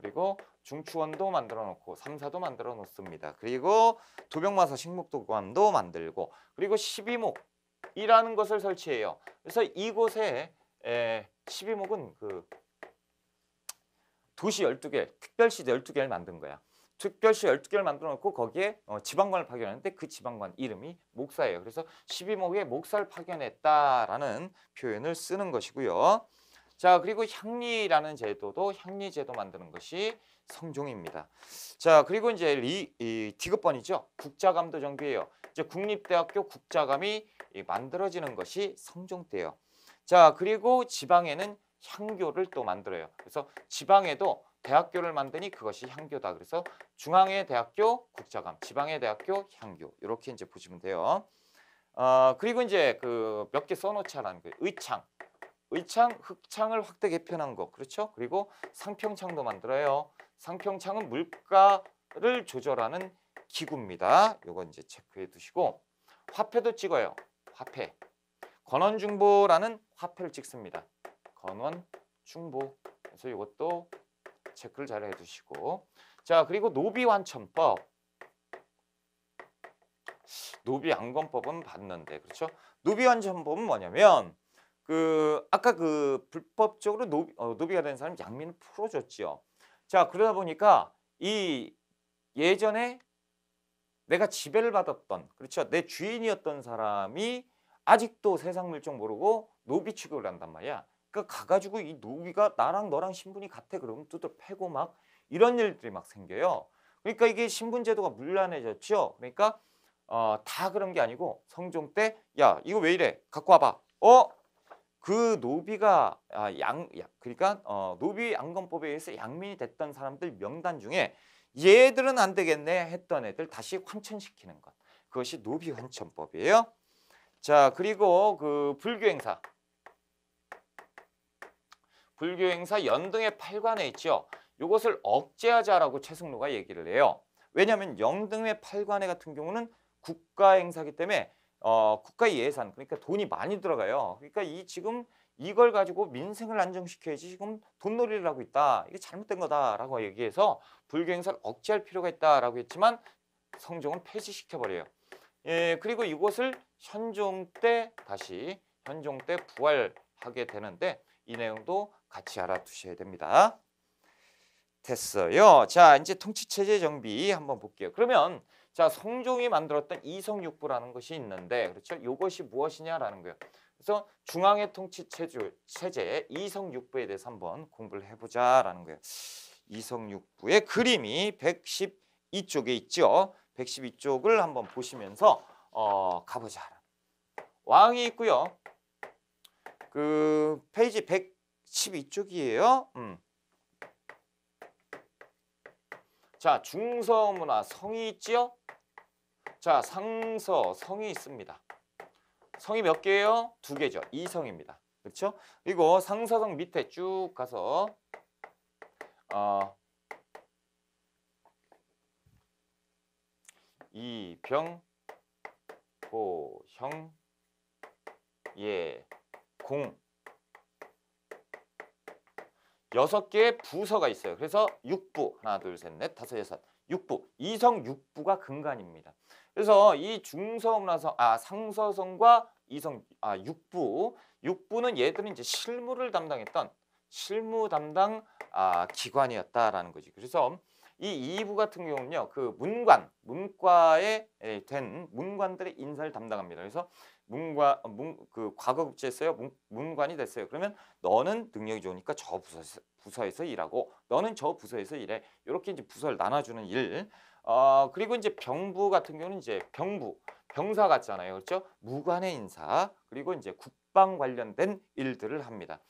그리고 중추원도 만들어 놓고 삼사도 만들어 놓습니다. 그리고 두병마사 식목도관도 만들고 그리고 12목이라는 것을 설치해요. 그래서 이곳에 에, 12목은 그 도시 12개, 특별시 12개를 만든 거야. 특별시 12개를 만들어 놓고 거기에 어, 지방관을 파견했는데 그 지방관 이름이 목사예요. 그래서 12목에 목사를 파견했다라는 표현을 쓰는 것이고요. 자 그리고 향리라는 제도도 향리제도 만드는 것이 성종입니다. 자 그리고 이제 리, 이 디귿번이죠. 국자감도 정비예요. 이제 국립대학교 국자감이 만들어지는 것이 성종 때예요. 자 그리고 지방에는 향교를 또 만들어요. 그래서 지방에도 대학교를 만드니 그것이 향교다. 그래서 중앙의 대학교 국자감, 지방의 대학교 향교 이렇게 이제 보시면 돼요. 어, 그리고 이제 그 몇 개 써놓자라는 거예요. 그 의창, 의창, 흑창을 확대 개편한 거 그렇죠? 그리고 상평창도 만들어요. 상평창은 물가를 조절하는 기구입니다. 요건 이제 체크해 두시고 화폐도 찍어요. 화폐. 건원중보라는 화폐를 찍습니다. 건원중보. 그래서 이것도 체크를 잘 해두시고 자 그리고 노비완천법 노비안건법은 봤는데 그렇죠? 노비완천법은 뭐냐면 그 아까 그 불법적으로 노비, 어, 노비가 된 사람 양민을 풀어줬지요. 자 그러다 보니까 이 예전에 내가 지배를 받았던 그렇죠 내 주인이었던 사람이 아직도 세상 물정 모르고 노비 취급을 한단 말이야. 그러니까 가가지고 이 노비가 나랑 너랑 신분이 같아 그러면 두들 패고 막 이런 일들이 막 생겨요. 그러니까 이게 신분 제도가 문란해졌죠 그러니까 어, 다 그런 게 아니고 성종 때 야 이거 왜 이래 갖고 와봐. 어그 노비가 아, 양 그러니까 어, 노비 양건법에 의해서 양민이 됐던 사람들 명단 중에 얘들은 안 되겠네 했던 애들 다시 환천시키는 것. 그것이 노비 환천법이에요. 자, 그리고 그 불교 행사. 불교 행사 연등의 8관에 있죠. 이것을 억제하자라고 최승로가 얘기를 해요. 왜냐하면 영등의 8관에 같은 경우는 국가 행사기 때문에 어, 국가 예산 그러니까 돈이 많이 들어가요. 그러니까 이 지금 이걸 가지고 민생을 안정시켜야지 지금 돈놀이를 하고 있다. 이게 잘못된 거다라고 얘기해서 불교 행사를 억제할 필요가 있다라고 했지만 성종은 폐지시켜 버려요. 예, 그리고 이곳을 현종 때 다시 현종 때 부활하게 되는데 이 내용도 같이 알아두셔야 됩니다. 됐어요. 자, 이제 통치체제 정비 한번 볼게요. 그러면 자, 성종이 만들었던 이성육부라는 것이 있는데 그렇죠? 이것이 무엇이냐라는 거예요. 그래서 중앙의 통치 체제, 체 이성육부에 대해서 한번 공부를 해보자라는 거예요. 이성육부의 그림이 112쪽에 있죠. 112쪽을 한번 보시면서 어, 가보자. 왕이 있고요. 그 페이지 112쪽이에요. 음. 자, 중서문화 성이 있지요? 자, 상서 성이 있습니다. 성이 몇 개예요? 두 개죠. 이성입니다. 그렇죠? 그리고 상서성 밑에 쭉 가서 어, 이병 보형 예공 여섯 개의 부서가 있어요. 그래서 육부 하나 둘셋넷 다섯 여섯 육부 이성 육부가 근간입니다. 그래서 이 중서문화성 아 상서성과 이성 아 육부 육부는 얘들은 이제 실무를 담당했던 실무 담당 아, 기관이었다라는 거지. 그래서 이이부 같은 경우는요. 그 문관, 문과에 예, 된 문관들의 인사를 담당합니다. 그래서 문과 어, 문그 과거 급제했어요. 문, 문관이 됐어요. 그러면 너는 능력이 좋으니까 저 부서에서, 부서에서 일하고 너는 저 부서에서 일해. 이렇게 이제 부서를 나눠주는 일. 어, 그리고 이제 병부 같은 경우는 이제 병부, 병사 같잖아요. 그렇죠? 무관의 인사, 그리고 이제 국방 관련된 일들을 합니다.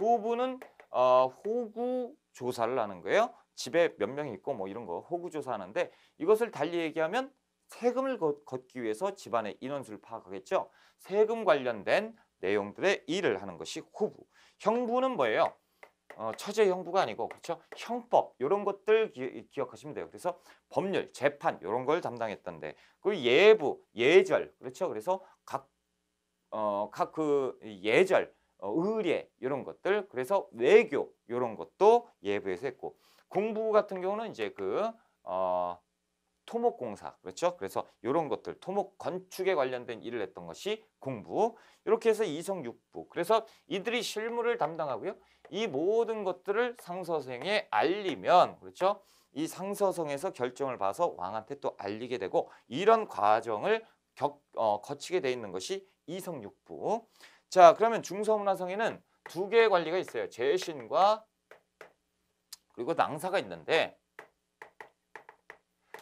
호부는 어, 호구 조사를 하는 거예요. 집에 몇 명 있고 뭐 이런 거 호구 조사하는데 이것을 달리 얘기하면 세금을 걷기 위해서 집안의 인원수를 파악하겠죠. 세금 관련된 내용들의 일을 하는 것이 후부 형부는 뭐예요? 어, 처제 형부가 아니고 그렇죠? 형법 이런 것들 기, 억하시면 돼요. 그래서 법률, 재판 이런 걸 담당했던데 그 예부, 예절 그렇죠? 그래서 각 어, 각 그 예절, 어, 의례 이런 것들 그래서 외교 이런 것도 예부에서 했고 공부 같은 경우는 이제 그 어, 토목공사 그렇죠? 그래서 이런 것들 토목 건축에 관련된 일을 했던 것이 공부 이렇게 해서 이성육부 그래서 이들이 실무를 담당하고요 이 모든 것들을 상서성에 알리면 그렇죠? 이 상서성에서 결정을 봐서 왕한테 또 알리게 되고 이런 과정을 겪, 어, 거치게 돼 있는 것이 이성육부 자 그러면 중서문화성에는 두 개의 관리가 있어요 재신과 그리고 낭사가 있는데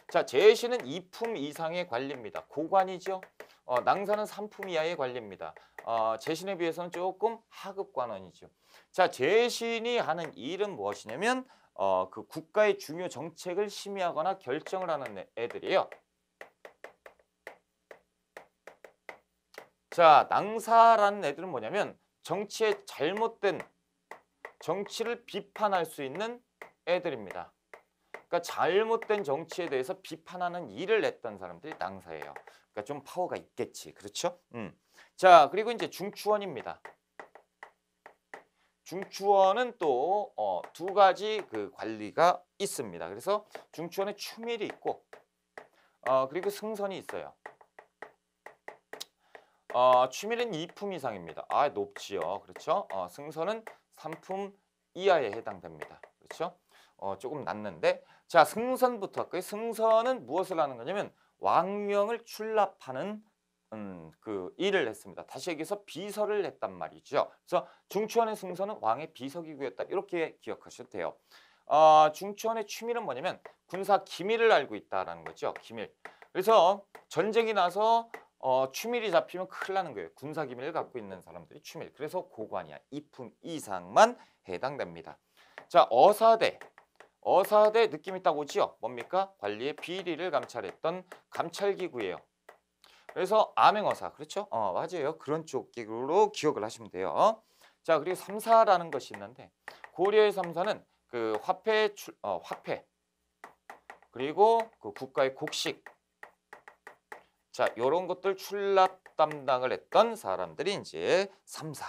자, 제시는 2품 이상의 관리입니다. 고관이죠. 어, 낭사는 3품 이하의 관리입니다. 어, 제신에 비해서는 조금 하급 관원이죠. 자, 제신이 하는 일은 무엇이냐면 어, 그 국가의 중요 정책을 심의하거나 결정을 하는 애들이에요. 자, 낭사라는 애들은 뭐냐면 정치의 잘못된 정치를 비판할 수 있는 애들입니다. 그러니까 잘못된 정치에 대해서 비판하는 일을 했던 사람들이 낭사예요. 그러니까 좀 파워가 있겠지. 그렇죠? 음. 자, 그리고 이제 중추원입니다. 중추원은 또두 어, 가지 그 관리가 있습니다. 그래서 중추원에 추밀이 있고 어, 그리고 승선이 있어요. 어, 추밀은 2품 이상입니다. 아, 높지요. 그렇죠? 어, 승선은 3품 이하에 해당됩니다. 그렇죠? 어, 조금 낮는데 자 승선부터 할까요? 승선은 무엇을 하는 거냐면 왕명을 출납하는 음, 그 일을 했습니다. 다시 얘기해서 비서를 했단 말이죠. 그래서 중추원의 승선은 왕의 비서기구였다 이렇게 기억하셔도 돼요. 어, 중추원의 취미는 뭐냐면 군사 기밀을 알고 있다라는 거죠. 기밀. 그래서 전쟁이 나서 어, 추밀이 잡히면 큰일 나는 거예요. 군사 기밀을 갖고 있는 사람들이 추밀. 그래서 고관이야. 이품 이상만 해당됩니다. 자, 어사대. 어사대 느낌이 고 오지요. 뭡니까? 관리의 비리를 감찰했던 감찰기구예요. 그래서 암행어사 그렇죠? 어 맞아요. 그런 쪽으로 기억을 하시면 돼요. 자 그리고 삼사라는 것이 있는데 고려의 삼사는 그 화폐 출, 어, 화폐 그리고 그 국가의 곡식 자요런 것들 출납 담당을 했던 사람들이 이제 삼사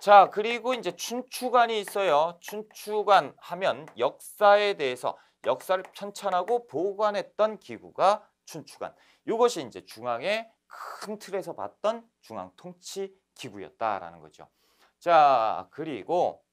자, 그리고 이제 춘추관이 있어요. 춘추관 하면 역사에 대해서 역사를 편찬하고 보관했던 기구가 춘추관. 이것이 이제 중앙의 큰 틀에서 봤던 중앙 통치 기구였다라는 거죠. 자, 그리고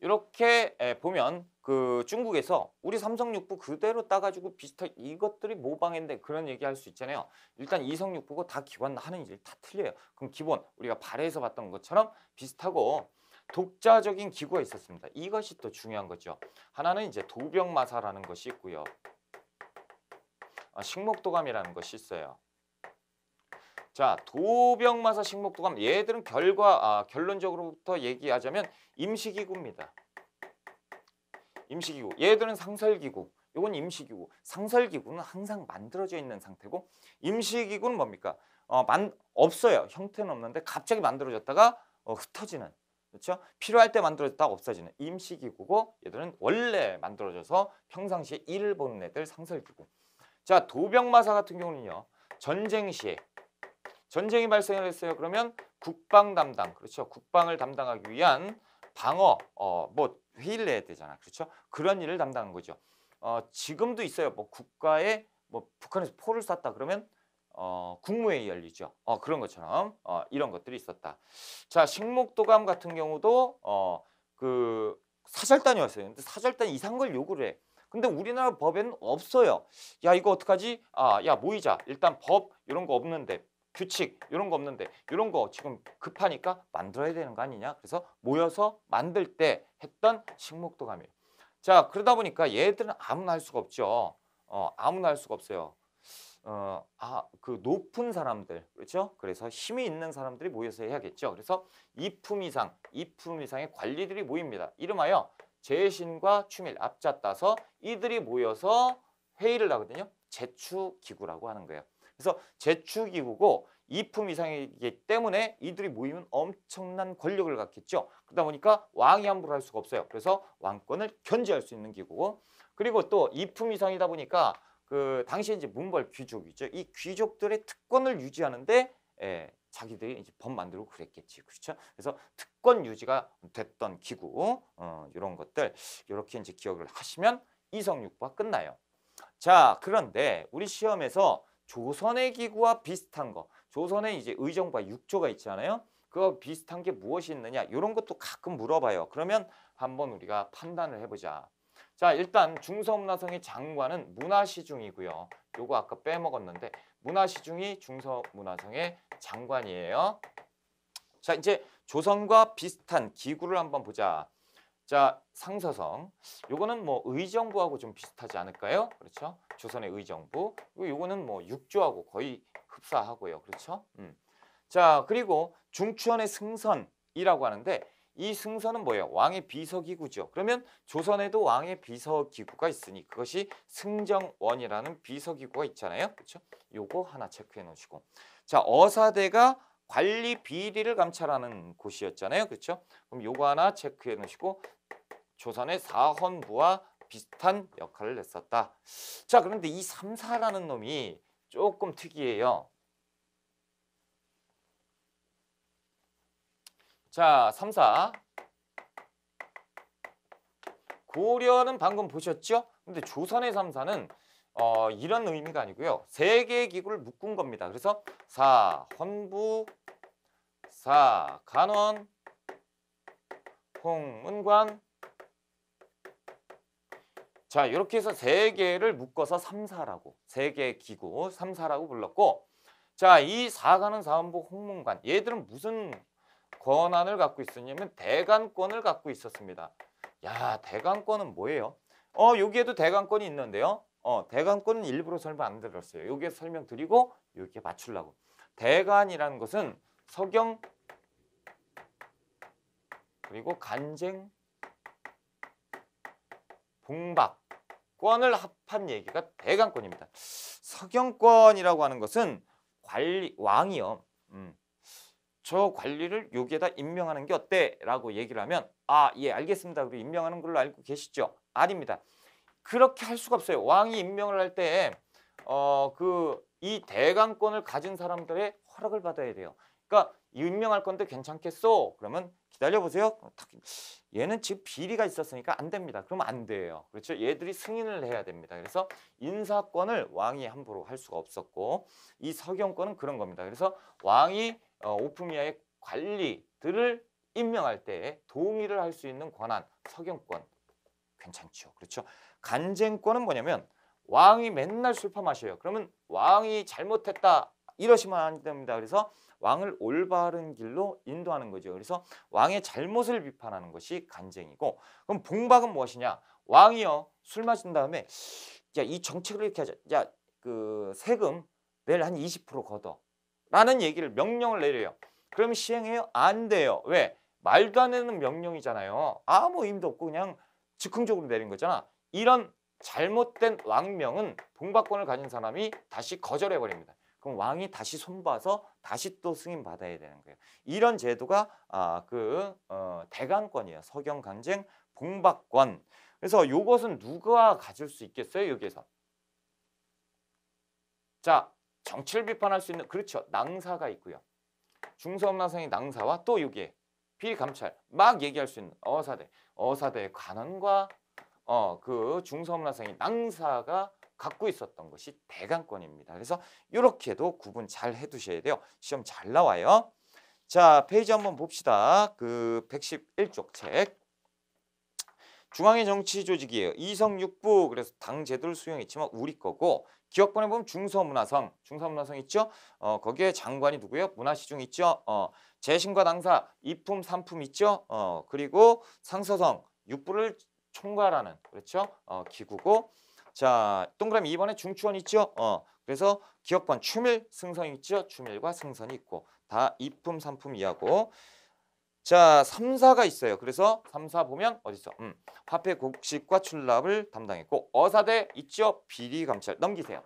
이렇게 보면 그 중국에서 우리 삼성육부 그대로 따가지고 비슷한 이것들이 모방인데 그런 얘기할 수 있잖아요. 일단 이성육부고 다 기관 하는 일 다 틀려요. 그럼 기본 우리가 발해서 봤던 것처럼 비슷하고 독자적인 기구가 있었습니다. 이것이 또 중요한 거죠. 하나는 이제 도병마사라는 것이 있고요. 어, 식목도감이라는 것이 있어요. 자, 도병마사 식목도감 얘들은 결과 아, 결론적으로부터 얘기하자면 임시기구입니다. 임시기구. 얘들은 상설기구. 이건 임시기구. 상설기구는 항상 만들어져 있는 상태고 임시기구는 뭡니까? 어, 만, 없어요. 형태는 없는데 갑자기 만들어졌다가 어, 흩어지는. 그렇죠? 필요할 때 만들어졌다가 없어지는 임시기구고 얘들은 원래 만들어져서 평상시에 일을 보는 애들 상설기구. 자, 도병마사 같은 경우는요. 전쟁 시에 전쟁이 발생을 했어요. 그러면 국방 담당, 그렇죠. 국방을 담당하기 위한 방어, 어, 뭐 회의를 해야 되잖아. 그렇죠. 그런 일을 담당한 거죠. 어, 지금도 있어요. 뭐 국가에 뭐 북한에서 포를 쐈다 그러면 어, 국무회의 열리죠. 어, 그런 것처럼 어, 이런 것들이 있었다. 자, 식목도감 같은 경우도 어, 그 사절단이었어요. 근데 사절단 이상 걸 요구를 해. 근데 우리나라 법에는 없어요. 야, 이거 어떡하지? 아, 야, 모이자. 일단 법 이런 거 없는데 규칙 이런 거 없는데 이런 거 지금 급하니까 만들어야 되는 거 아니냐 그래서 모여서 만들 때 했던 식목도감이에요 자 그러다 보니까 얘들은 아무나 할 수가 없죠 어 아무나 할 수가 없어요 어아그 높은 사람들 그렇죠 그래서 힘이 있는 사람들이 모여서 해야겠죠 그래서 이품 이상 이품 이상의 관리들이 모입니다 이름하여 재신과 추밀 앞잡 따서 이들이 모여서 회의를 하거든요 제추기구라고 하는 거예요 그래서 제축이고 이품 이상이기 때문에 이들이 모이면 엄청난 권력을 갖겠죠. 그러다 보니까 왕이 함부로 할 수가 없어요. 그래서 왕권을 견제할 수 있는 기구고 그리고 또 이품 이상이다 보니까 그 당시에 이제 문벌 귀족이죠. 이 귀족들의 특권을 유지하는데 예, 자기들이 이제 법 만들고 그랬겠지. 그렇죠? 그래서 특권 유지가 됐던 기구 어, 이런 것들 이렇게 이제 기억을 하시면 이성육부가 끝나요. 자, 그런데 우리 시험에서 조선의 기구와 비슷한 거. 조선의 이제 의정부와 육조가 있잖아요. 그거 비슷한 게 무엇이 있느냐 이런 것도 가끔 물어봐요. 그러면 한번 우리가 판단을 해보자. 자 일단 중서문화성의 장관은 문화시중이고요. 요거 아까 빼먹었는데 문화시중이 중서문화성의 장관이에요. 자 이제 조선과 비슷한 기구를 한번 보자. 자 상서성 요거는 뭐 의정부하고 좀 비슷하지 않을까요? 그렇죠? 조선의 의정부. 이거는뭐 육조하고 거의 흡사하고요. 그렇죠? 음. 자, 그리고 중추원의 승선이라고 하는데 이 승선은 뭐예요? 왕의 비서기구죠. 그러면 조선에도 왕의 비서기구가 있으니 그것이 승정원이라는 비서기구가 있잖아요. 그렇죠? 요거 하나 체크해 놓으시고. 자, 어사대가 관리 비리를 감찰하는 곳이었잖아요. 그렇죠? 그럼 요거 하나 체크해 놓으시고 조선의 사헌부와 비슷한 역할을 했었다. 자 그런데 이 3, 사라는 놈이 조금 특이해요. 자 3, 사 고려는 방금 보셨죠? 근데 조선의 3, 사는 어, 이런 의미가 아니고요. 세 개의 기구를 묶은 겁니다. 그래서 4, 헌부, 4, 간원, 홍은관 자 이렇게 해서 세 개를 묶어서 삼사라고 세 개의 기구 삼사라고 불렀고 자이 사가는 사원부 홍문관 얘들은 무슨 권한을 갖고 있었냐면 대관권을 갖고 있었습니다. 야 대관권은 뭐예요? 어 여기에도 대관권이 있는데요. 어 대관권은 일부러 설명 안 들었어요. 여기에 설명드리고 여기에 맞추려고 대관이라는 것은 서경 그리고 간쟁 공박권을 합한 얘기가 대강권입니다. 서경권이라고 하는 것은 관리 왕이요. 음, 저 관리를 여기에다 임명하는 게 어때? 라고 얘기를 하면 아, 예, 알겠습니다. 그리고 임명하는 걸로 알고 계시죠? 아닙니다. 그렇게 할 수가 없어요. 왕이 임명을 할때 어, 그 이 대강권을 가진 사람들의 허락을 받아야 돼요. 그러니까 임명할 건데 괜찮겠어 그러면 기다려보세요. 얘는 지금 비리가 있었으니까 안 됩니다. 그러면 안 돼요. 그렇죠? 얘들이 승인을 해야 됩니다. 그래서 인사권을 왕이 함부로 할 수가 없었고 이서경권은 그런 겁니다. 그래서 왕이 어, 오프미아의 관리들을 임명할 때 동의를 할 수 있는 권한, 서경권 괜찮죠. 그렇죠? 간쟁권은 뭐냐면 왕이 맨날 술파 마셔요. 그러면 왕이 잘못했다 이러시면 안 됩니다. 그래서 왕을 올바른 길로 인도하는 거죠. 그래서 왕의 잘못을 비판하는 것이 간쟁이고 그럼 봉박은 무엇이냐? 왕이요. 술 마신 다음에 야, 이 정책을 이렇게 하자. 야, 그 세금 내일한 20% 걷어. 라는 얘기를 명령을 내려요. 그럼 시행해요? 안 돼요. 왜? 말도 안 되는 명령이잖아요. 아무 의미도 없고 그냥 즉흥적으로 내린 거잖아. 이런 잘못된 왕명은 봉박권을 가진 사람이 다시 거절해버립니다. 그럼 왕이 다시 손봐서 다시 또 승인 받아야 되는 거예요. 이런 제도가 아, 그 어, 대강권이에요. 서경 강쟁 봉박권. 그래서 요것은 누가 가질 수 있겠어요? 여기에서. 자, 정치를 비판할 수 있는 그렇죠. 낭사가 있고요. 중서나상의 낭사와 또 여기에 비감찰 막 얘기할 수 있는 어사대 어사대의 관원과 어 그 중서음나상의 낭사가 갖고 있었던 것이 대강권입니다. 그래서 이렇게도 구분 잘 해두셔야 돼요. 시험 잘 나와요. 자, 페이지 한번 봅시다. 그 111쪽 책. 중앙의 정치조직이에요. 이성육부 그래서 당 제도를 수용했지만 우리 거고 기억번에 보면 중서문화성 중서문화성 있죠. 어 거기에 장관이 누구예요? 문화시중 있죠. 어 재신과 당사 이품 삼품 있죠. 어 그리고 상서성 육부를 총괄하는 그렇죠. 어 기구고 자, 동그라미 2번에 중추원 있죠? 어. 그래서 기억번 추밀, 승선 이 있죠? 추밀과 승선이 있고 다 2품, 3품 이하고 자, 3, 4가 있어요. 그래서 3, 4 보면 어디 있어? 음. 화폐 곡식과 출납을 담당했고 어사대 있죠? 비리 감찰. 넘기세요.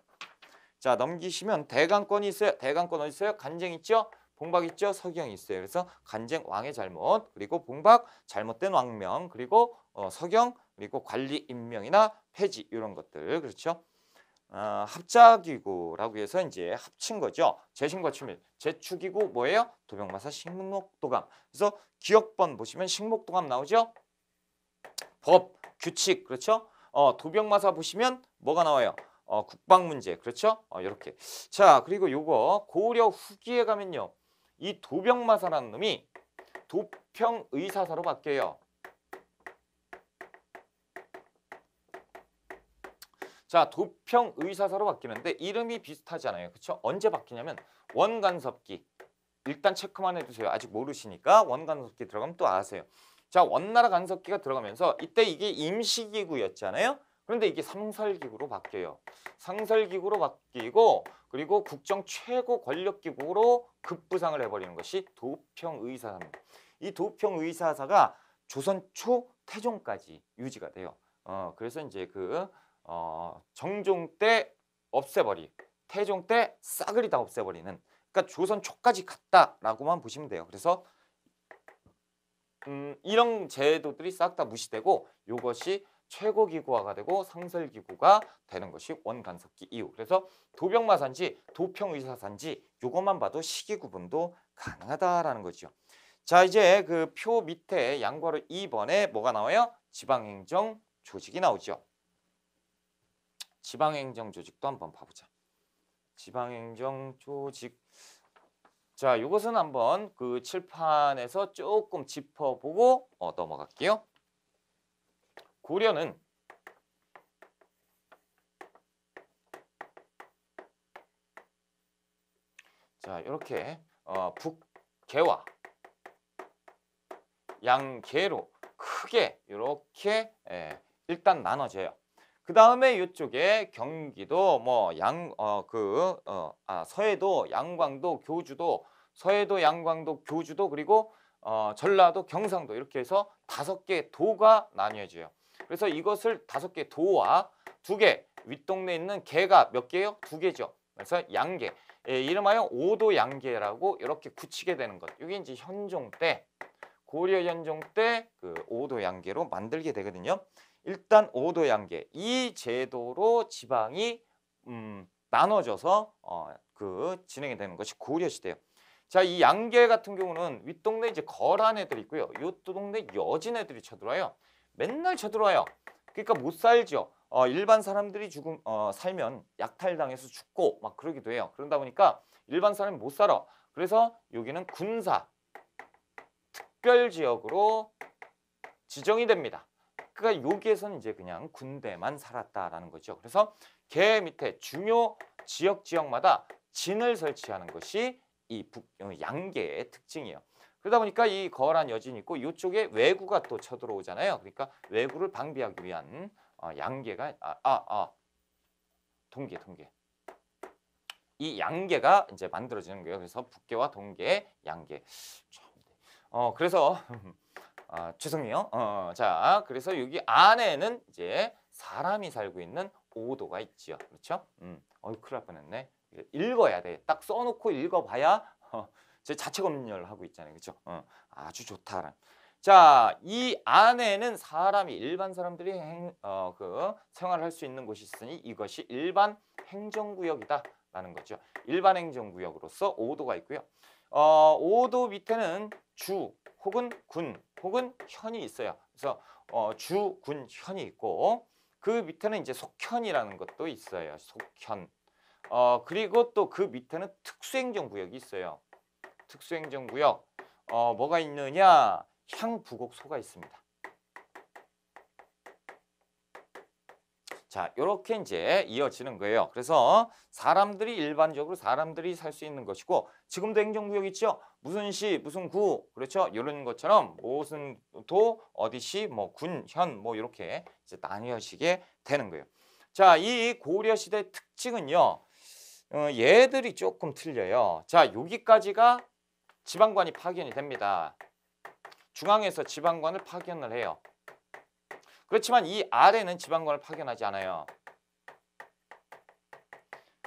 자, 넘기시면 대강권이 있어요. 대강권 어디 있어요? 간쟁 있죠? 봉박 있죠? 석영이 있어요. 그래서 간쟁 왕의 잘못, 그리고 봉박 잘못된 왕명, 그리고 어, 석영 그리고 관리 임명이나 폐지 이런 것들 그렇죠. 어, 합작이고라고 해서 이제 합친 거죠. 재신고 침입 재축이고 뭐예요? 도병마사 식목도감. 그래서 기억번 보시면 식목도감 나오죠. 법, 규칙 그렇죠. 어, 도병마사 보시면 뭐가 나와요? 어, 국방 문제 그렇죠? 어, 이렇게 자 그리고 요거 고려 후기에 가면요 이 도병마사라는 놈이 도평의사사로 바뀌어요. 자, 도평 의사사로 바뀌는데 이름이 비슷하잖아요. 그쵸 언제 바뀌냐면 원간섭기. 일단 체크만 해주세요. 아직 모르시니까 원간섭기 들어가면 또 아세요. 자, 원나라 간섭기가 들어가면서 이때 이게 임시기구였잖아요. 그런데 이게 상설기구로 바뀌어요. 상설기구로 바뀌고 그리고 국정 최고 권력기구로 급부상을 해버리는 것이 도평의사사입니다. 이 도평의사사가 조선 초 태종까지 유지가 돼요. 어, 그래서 이제 그 어, 정종 때 없애버리, 태종 때 싸그리 다 없애버리는 그러니까 조선 초까지 갔다라고만 보시면 돼요. 그래서 음, 이런 제도들이 싹 다 무시되고 이것이 최고 기구화가 되고 상설 기구가 되는 것이 원간섭기 이후. 그래서 도병마산지, 도평의사산지 이것만 봐도 시기 구분도 가능하다라는 거죠. 자 이제 그 표 밑에 양괄호 2번에 뭐가 나와요? 지방행정 조직이 나오죠. 지방행정 조직도 한번 봐보자. 지방행정 조직 자, 이것은 한번 그 칠판에서 조금 짚어보고 어, 넘어갈게요. 고려는 자, 이렇게 어, 북계와 양계로 크게 이렇게 예, 일단 나눠져요. 뭐 어, 그 다음에 어, 이쪽에 경기도 뭐 양 어 그 어 아 서해도 양광도 교주도 서해도 양광도 교주도 그리고 어 전라도 경상도 이렇게 해서 다섯 개 도가 나뉘어져요. 그래서 이것을 다섯 개 도와 두 개 윗동네에 있는 개가 몇 개요? 두 개죠. 그래서 양계 예, 이름하여 오도 양계라고 이렇게 굳히게 되는 것. 이게 이제 현종 때 고려 현종 때 그 오도 양계로 만들게 되거든요. 일단 5도 양계 이 제도로 지방이 음, 나눠져서 어, 그 진행이 되는 것이 고려 시대예요. 자, 이 양계 같은 경우는 윗동네 이제 거란 애들 이 있고요. 요 동네 여진 애들이 쳐들어와요. 맨날 쳐들어와요. 그러니까 못 살죠. 어, 일반 사람들이 죽음 어, 살면 약탈당해서 죽고 막 그러기도 해요. 그런다 보니까 일반 사람이 못 살아. 그래서 여기는 군사 특별 지역으로 지정이 됩니다. 그러니까 여기에서는 이제 그냥 군대만 살았다라는 거죠. 그래서 개 밑에 중요 지역 지역마다 진을 설치하는 것이 이 북, 어, 양계의 특징이에요. 그러다 보니까 이 거란 여진이 있고 이쪽에 외구가 또 쳐들어오잖아요. 그러니까 외구를 방비하기 위한 어, 양계가 아, 아, 아 동계 동계 이 양계가 이제 만들어지는 거예요. 그래서 북계와 동계, 양계. 네. 어 그래서 아, 죄송해요. 어, 어, 어, 자, 그래서 여기 안에는 이제 사람이 살고 있는 오도가 있지요. 그렇죠? 음, 어이 큰일 날 뻔했네. 읽어야 돼. 딱 써놓고 읽어봐야 어, 제 자체 검열을 하고 있잖아요. 그렇죠? 어, 아주 좋다. 자, 이 안에는 사람이 일반 사람들이 행, 어, 그 생활할 수 있는 곳이 있으니 이것이 일반 행정구역이다라는 거죠. 일반 행정구역으로서 오도가 있고요. 어, 오도 밑에는 주 혹은 군 혹은 현이 있어요. 그래서 어, 주, 군, 현이 있고 그 밑에는 이제 속현이라는 것도 있어요. 속현. 어, 그리고 또 그 밑에는 특수행정구역이 있어요. 특수행정구역. 어, 뭐가 있느냐? 향부곡소가 있습니다. 자, 이렇게 이제 이어지는 거예요. 그래서 사람들이 일반적으로 사람들이 살 수 있는 것이고 지금도 행정구역 있죠? 무슨 시, 무슨 구, 그렇죠? 이런 것처럼 무슨 도, 어디 시, 뭐 군, 현, 뭐 이렇게 이제 나뉘어지게 되는 거예요. 자, 이고려시대 특징은요. 어, 얘들이 조금 틀려요. 자, 여기까지가 지방관이 파견이 됩니다. 중앙에서 지방관을 파견을 해요. 그렇지만 이 아래는 지방관을 파견하지 않아요.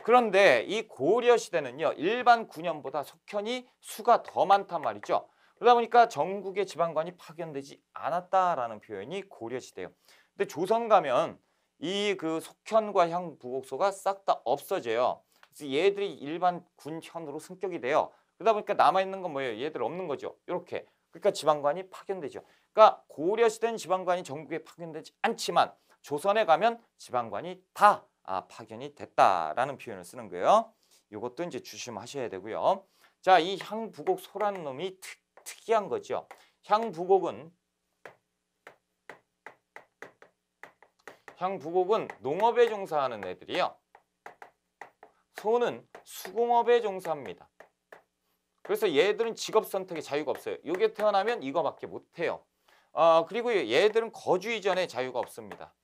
그런데 이고려 시대는요. 일반 군현보다 속현이 수가 더 많단 말이죠. 그러다 보니까 전국의 지방관이 파견되지 않았다라는 표현이 고려 시대예요. 근데 조선 가면 이 그 속현과 향 부곡소가 싹 다 없어져요. 그래서 얘들이 일반 군현으로 승격이 돼요. 그러다 보니까 남아 있는 건 뭐예요? 얘들 없는 거죠. 이렇게. 그러니까 지방관이 파견되죠. 그러니까 고려 시대는 지방관이 전국에 파견되지 않지만 조선에 가면 지방관이 다 아, 파견이 됐다라는 표현을 쓰는 거예요. 이것도 이제 주심하셔야 되고요. 자, 이 향부곡 소란 놈이 특, 특이한 거죠. 향부곡은 향부곡은 농업에 종사하는 애들이요. 소는 수공업에 종사합니다. 그래서 얘들은 직업 선택의 자유가 없어요. 요게 태어나면 이거밖에 못해요. 어, 그리고 얘들은 거주 이전에 자유가 없습니다.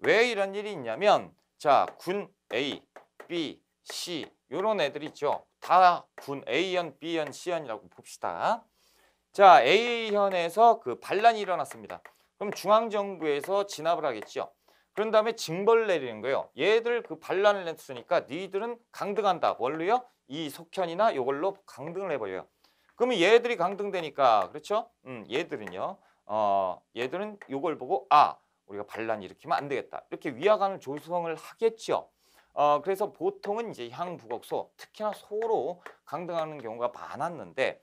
왜 이런 일이 있냐면 자, 군 A, B, C 요런 애들 있죠. 다 군 A현, B현, C현이라고 봅시다. 자, A현에서 그 반란이 일어났습니다. 그럼 중앙정부에서 진압을 하겠죠. 그런 다음에 징벌 내리는 거예요. 얘들 그 반란을 냈으니까 니들은 강등한다. 뭘로요? 이 속현이나 요걸로 강등을 해버려요. 그러면 얘들이 강등되니까 그렇죠? 음, 얘들은요. 어, 얘들은 요걸 보고 아 우리가 반란 일으키면 안 되겠다. 이렇게 위화관을 조성을 하겠죠 어, 그래서 보통은 이제 향부곡소, 특히나 소로 강등하는 경우가 많았는데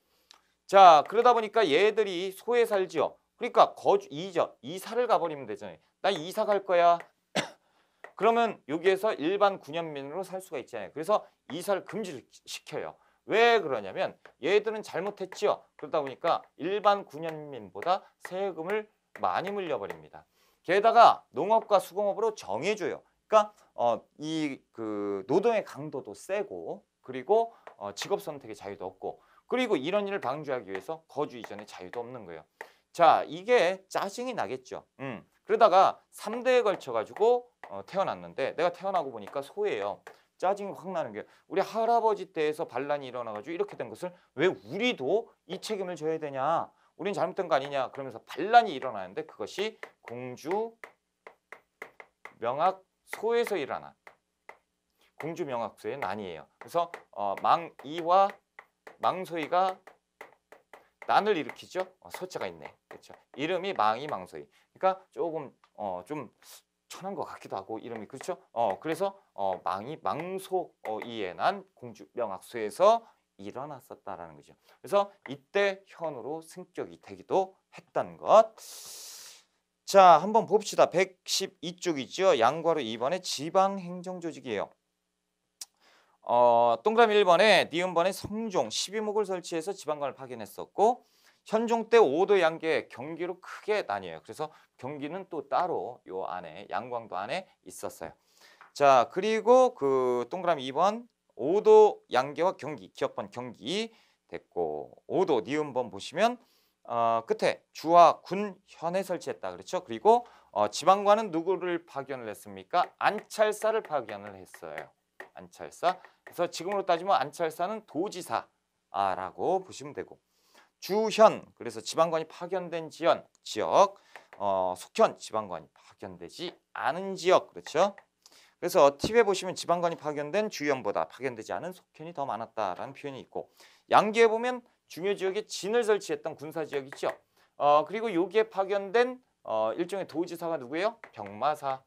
자, 그러다 보니까 얘들이 소에 살지요. 그러니까 거주 이죠. 이사를 가버리면 되잖아요. 나 이사 갈 거야. 그러면 여기에서 일반 군현민으로 살 수가 있잖아요. 그래서 이사를 금지를 시켜요. 왜 그러냐면 얘들은 잘못했지요. 그러다 보니까 일반 군현민보다 세금을 많이 물려버립니다. 게다가 농업과 수공업으로 정해줘요. 그러니까 어, 이 그 노동의 강도도 세고 그리고 어, 직업 선택의 자유도 없고 그리고 이런 일을 방지하기 위해서 거주 이전의 자유도 없는 거예요. 자 이게 짜증이 나겠죠. 음. 그러다가 삼대에 걸쳐 가지고 어, 태어났는데 내가 태어나고 보니까 소예요. 짜증이 확 나는 게 우리 할아버지 때에서 반란이 일어나가지고 이렇게 된 것을 왜 우리도 이 책임을 져야 되냐 우린 잘못된 거 아니냐 그러면서 반란이 일어나는데 그것이 공주 명학소에서 일어난 공주 명학소의 난이에요. 그래서 어, 망이와 망소이가 난을 일으키죠. 어, 소자가 있네. 그렇죠. 이름이 망이 망소이. 그러니까 조금 어, 좀 천한 것 같기도 하고 이름이 그렇죠. 어, 그래서 어, 망이 망소이에 어, 난 공주 명학소에서 일어났었다라는 거죠. 그래서 이때 현으로 승격이 되기도 했던 것. 자, 한번 봅시다. 112쪽이죠. 양과로 2번에 지방행정조직이에요. 어, 동그라미 1번에 니은번에 성종 12목을 설치해서 지방관을 파견했었고 현종 때 5도 양계 경기로 크게 나뉘어요. 그래서 경기는 또 따로 요 안에 양광도 안에 있었어요. 자, 그리고 그 동그라미 2번 오도 양계와 경기, 기역번 경기 됐고 오도 니은번 보시면 어, 끝에 주와 군 현에 설치했다 그렇죠? 그리고 어, 지방관은 누구를 파견을 했습니까? 안찰사를 파견을 했어요. 안찰사. 그래서 지금으로 따지면 안찰사는 도지사라고 보시면 되고 주현 그래서 지방관이 파견된 지연 지역 어, 속현 지방관이 파견되지 않은 지역 그렇죠? 그래서 팁에 보시면 지방관이 파견된 주위형보다 파견되지 않은 속현이 더 많았다라는 표현이 있고 양기에 보면 중요 지역에 진을 설치했던 군사 지역이죠. 어, 그리고 여기에 파견된 어, 일종의 도지사가 누구예요? 병마사.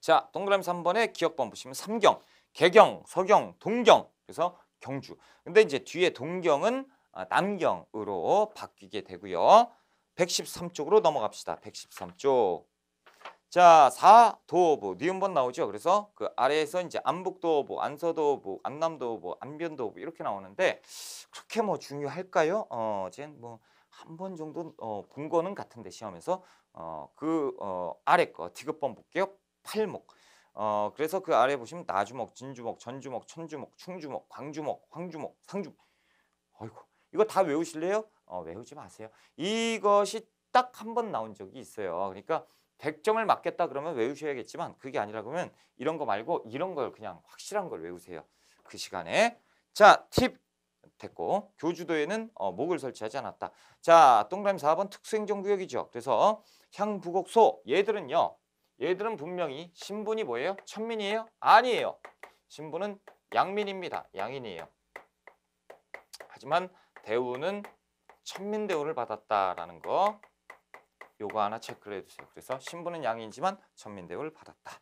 자, 동그라미 3번에 기억번 보시면 삼경, 개경, 서경, 동경. 그래서 경주. 근데 이제 뒤에 동경은 아, 남경으로 바뀌게 되고요. 113쪽으로 넘어갑시다. 113쪽. 자, 사도오부 니은번 나오죠. 그래서 그 아래에서 이제 안북도오보, 안서도오보, 안남도오보, 안변도오보 이렇게 나오는데 그렇게 뭐 중요할까요? 어, 쟤뭐 한 번 정도 어, 본 거는 같은데 시험에서 어, 그 어, 아래 거 디귿번 볼게요. 팔목. 어, 그래서 그 아래 보시면 나주목, 진주목, 전주목, 천주목, 충주목, 광주목, 황주목, 상주. 아이고, 이거 다 외우실래요? 어, 외우지 마세요. 이것이 딱 한 번 나온 적이 있어요. 그러니까 100점을 맞겠다 그러면 외우셔야겠지만 그게 아니라 그러면 이런 거 말고 이런 걸 그냥 확실한 걸 외우세요. 그 시간에. 자, 팁 됐고 교주도에는 어, 목을 설치하지 않았다. 자, 동그라미 4번 특수행정구역이죠. 그래서 향부곡소 얘들은요. 얘들은 분명히 신분이 뭐예요? 천민이에요? 아니에요. 신분은 양민입니다. 양인이에요. 하지만 대우는 천민대우를 받았다라는 거 요거 하나 체크를 해주세요. 그래서 신분은 양이지만 천민대우를 받았다.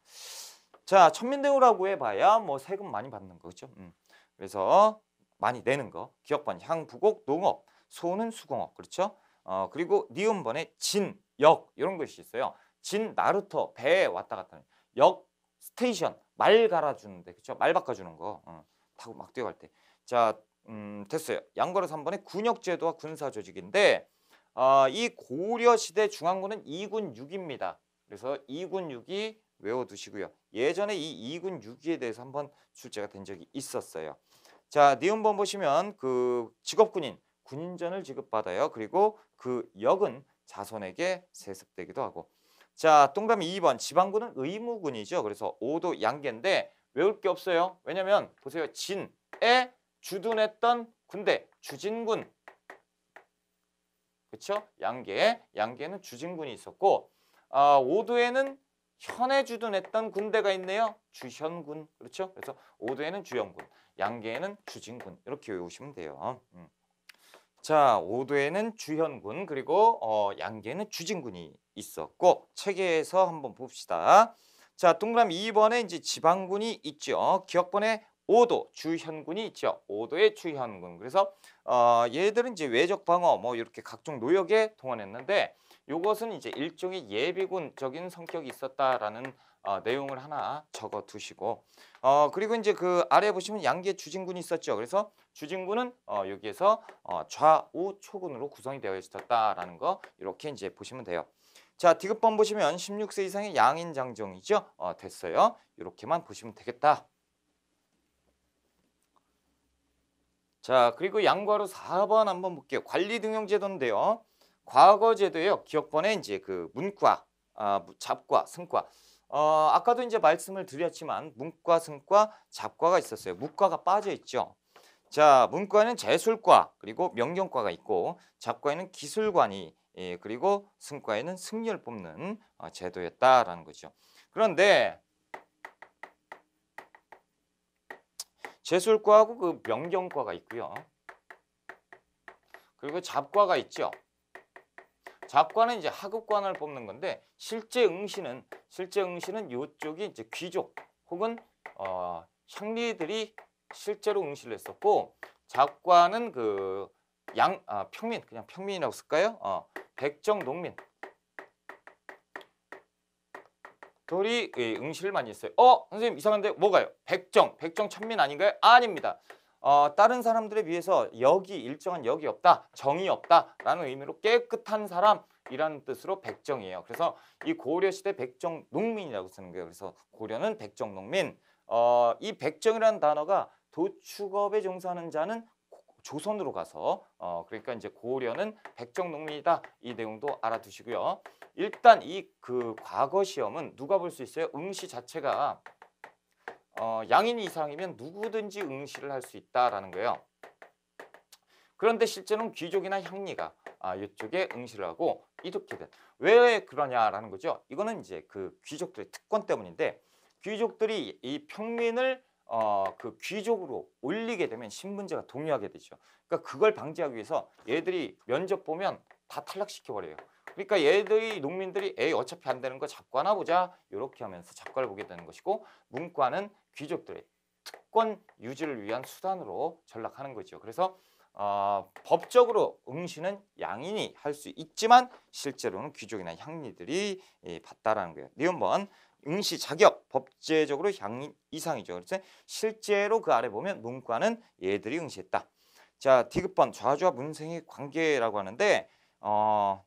자, 천민대우라고 해봐야 뭐 세금 많이 받는 거죠. 음. 그래서 많이 내는 거. 기업번 향부곡 농업, 소는 수공업, 그렇죠? 어 그리고 니은번에 진, 역 이런 것이 있어요. 진 나루터 배에 왔다 갔다 하는 역 스테이션 말 갈아주는데 그렇죠? 말 바꿔주는 거 어, 타고 막 뛰어갈 때. 자, 음, 됐어요. 양거래 3번에 군역제도와 군사조직인데 어, 이 고려시대 중앙군은 2군 6입니다. 그래서 2군 6이 외워두시고요. 예전에 이 2군 6기에 대해서 한번 출제가 된 적이 있었어요. 자, 니은번 보시면 그 직업군인, 군인전을 지급받아요. 그리고 그 역은 자손에게 세습되기도 하고. 자, 동그 2번 지방군은 의무군이죠. 그래서 5도 양계인데 외울 게 없어요. 왜냐면 보세요. 진에 주둔했던 군대, 주진군 그렇죠? 양계, 양계는 주진군이 있었고 아, 오도에는 현에 주둔했던 군대가 있네요. 주현군, 그렇죠? 그래서 오도에는 주현군, 양계에는 주진군 이렇게 외우시면 돼요. 음. 자, 오도에는 주현군 그리고 어, 양계에는 주진군이 있었고 체계에서 한번 봅시다. 자, 동그라미 2번에 이제 지방군이 있죠. 기억번에 5도 주현군이 있죠. 5도의 주현군. 그래서 어, 얘들은 이제 외적 방어 뭐 이렇게 각종 노역에 동원했는데 이것은 이제 일종의 예비군적인 성격이 있었다라는 어, 내용을 하나 적어 두시고 어, 그리고 이제 그 아래 보시면 양계 주진군이 있었죠. 그래서 주진군은 어, 여기에서 어, 좌우 초군으로 구성이 되어 있었다라는 거 이렇게 이제 보시면 돼요. 자, 디귿번 보시면 16세 이상의 양인 장정이죠. 어, 됐어요. 이렇게만 보시면 되겠다. 자, 그리고 양과로 4번 한번 볼게요. 관리 등용 제도인데요. 과거 제도예요. 기억번에 이제 그 문과, 아, 잡과, 승과. 어, 아까도 이제 말씀을 드렸지만 문과, 승과, 잡과가 있었어요. 문과가 빠져 있죠. 자, 문과는 재술과 그리고 명경과가 있고 잡과에는 기술관이 예, 그리고 승과에는 승리를 뽑는 어, 제도였다라는 거죠. 그런데 제술과하고 그 명경과가 있고요. 그리고 잡과가 있죠. 잡과는 이제 하급관을 뽑는 건데 실제 응시는 실제 응시는 요쪽이 이제 귀족 혹은 어, 향리들이 실제로 응시를 했었고 잡과는 그 양, 아, 평민 그냥 평민이라고 쓸까요? 어, 백정 농민 둘이 그 응시를 많이 했어요. 어? 선생님 이상한데 뭐가요? 백정, 백정 천민 아닌가요? 아닙니다. 어, 다른 사람들에 비해서 역이 일정한 역이 없다, 정이 없다라는 의미로 깨끗한 사람이라는 뜻으로 백정이에요. 그래서 이 고려 시대 백정 농민이라고 쓰는 거예요. 그래서 고려는 백정 농민. 어, 이 백정이라는 단어가 도축업에 종사하는 자는 조선으로 가서 어 그러니까 이제 고려는 백정 농민이다 이 내용도 알아두시고요. 일단 이 그 과거 시험은 누가 볼 수 있어요? 응시 자체가 어 양인 이상이면 누구든지 응시를 할 수 있다라는 거예요. 그런데 실제로는 귀족이나 향리가 아, 이쪽에 응시를 하고 이렇게 된. 왜 그러냐라는 거죠. 이거는 이제 그 귀족들의 특권 때문인데 귀족들이 이 평민을 어, 그 귀족으로 올리게 되면 신분제가 동요하게 되죠. 그러니까 그걸 방지하기 위해서 얘들이 면접 보면 다 탈락시켜버려요. 그러니까 얘들이 농민들이 에이 어차피 안 되는 거 작과나 보자 이렇게 하면서 작과를 보게 되는 것이고 문과는 귀족들의 특권 유지를 위한 수단으로 전락하는 거죠. 그래서 어, 법적으로 응시는 양인이 할 수 있지만 실제로는 귀족이나 향리들이 예, 받다라는 거예요. 네, 번 응시 자격 법제적으로 향인 이상이죠. 그래서 실제로 그 아래 보면 문과는 얘들이 응시했다. 자, 디귿번 좌주 문생의 관계라고 하는데 어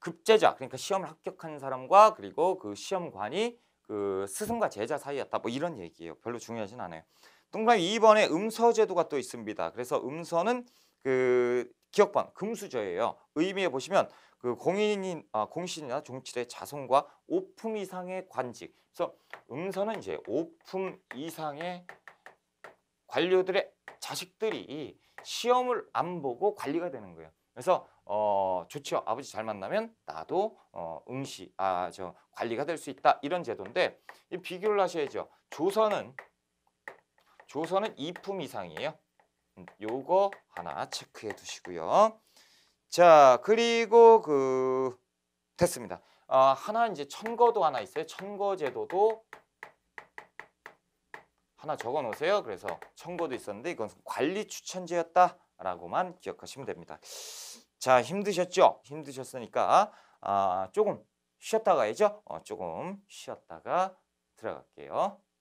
급제자 그러니까 시험을 합격한 사람과 그리고 그 시험관이 그 스승과 제자 사이였다. 뭐 이런 얘기예요. 별로 중요하진 않아요. 동그라미 2번에 음서 제도가 또 있습니다. 그래서 음서는 그 기억번 금수저예요. 의미해 보시면 그 공인인 아, 공신이나 종치의 자손과 5품 이상의 관직. 그래서 음서는 이제 5품 이상의 관료들의 자식들이 시험을 안 보고 관리가 되는 거예요. 그래서 어 좋죠. 아버지 잘 만나면 나도 어 응시 아 저 관리가 될 수 있다 이런 제도인데 이 비교를 하셔야죠. 조선은 조선은 2품 이상이에요. 음, 요거 하나 체크해 두시고요. 자 그리고 그 됐습니다. 아, 하나 이제 천거도 하나 있어요. 천거 제도도 하나 적어 놓으세요. 그래서 천거도 있었는데 이건 관리 추천제였다라고만 기억하시면 됩니다. 자 힘드셨죠? 힘드셨으니까 아, 조금 쉬었다 가야죠. 어, 조금 쉬었다가 들어갈게요.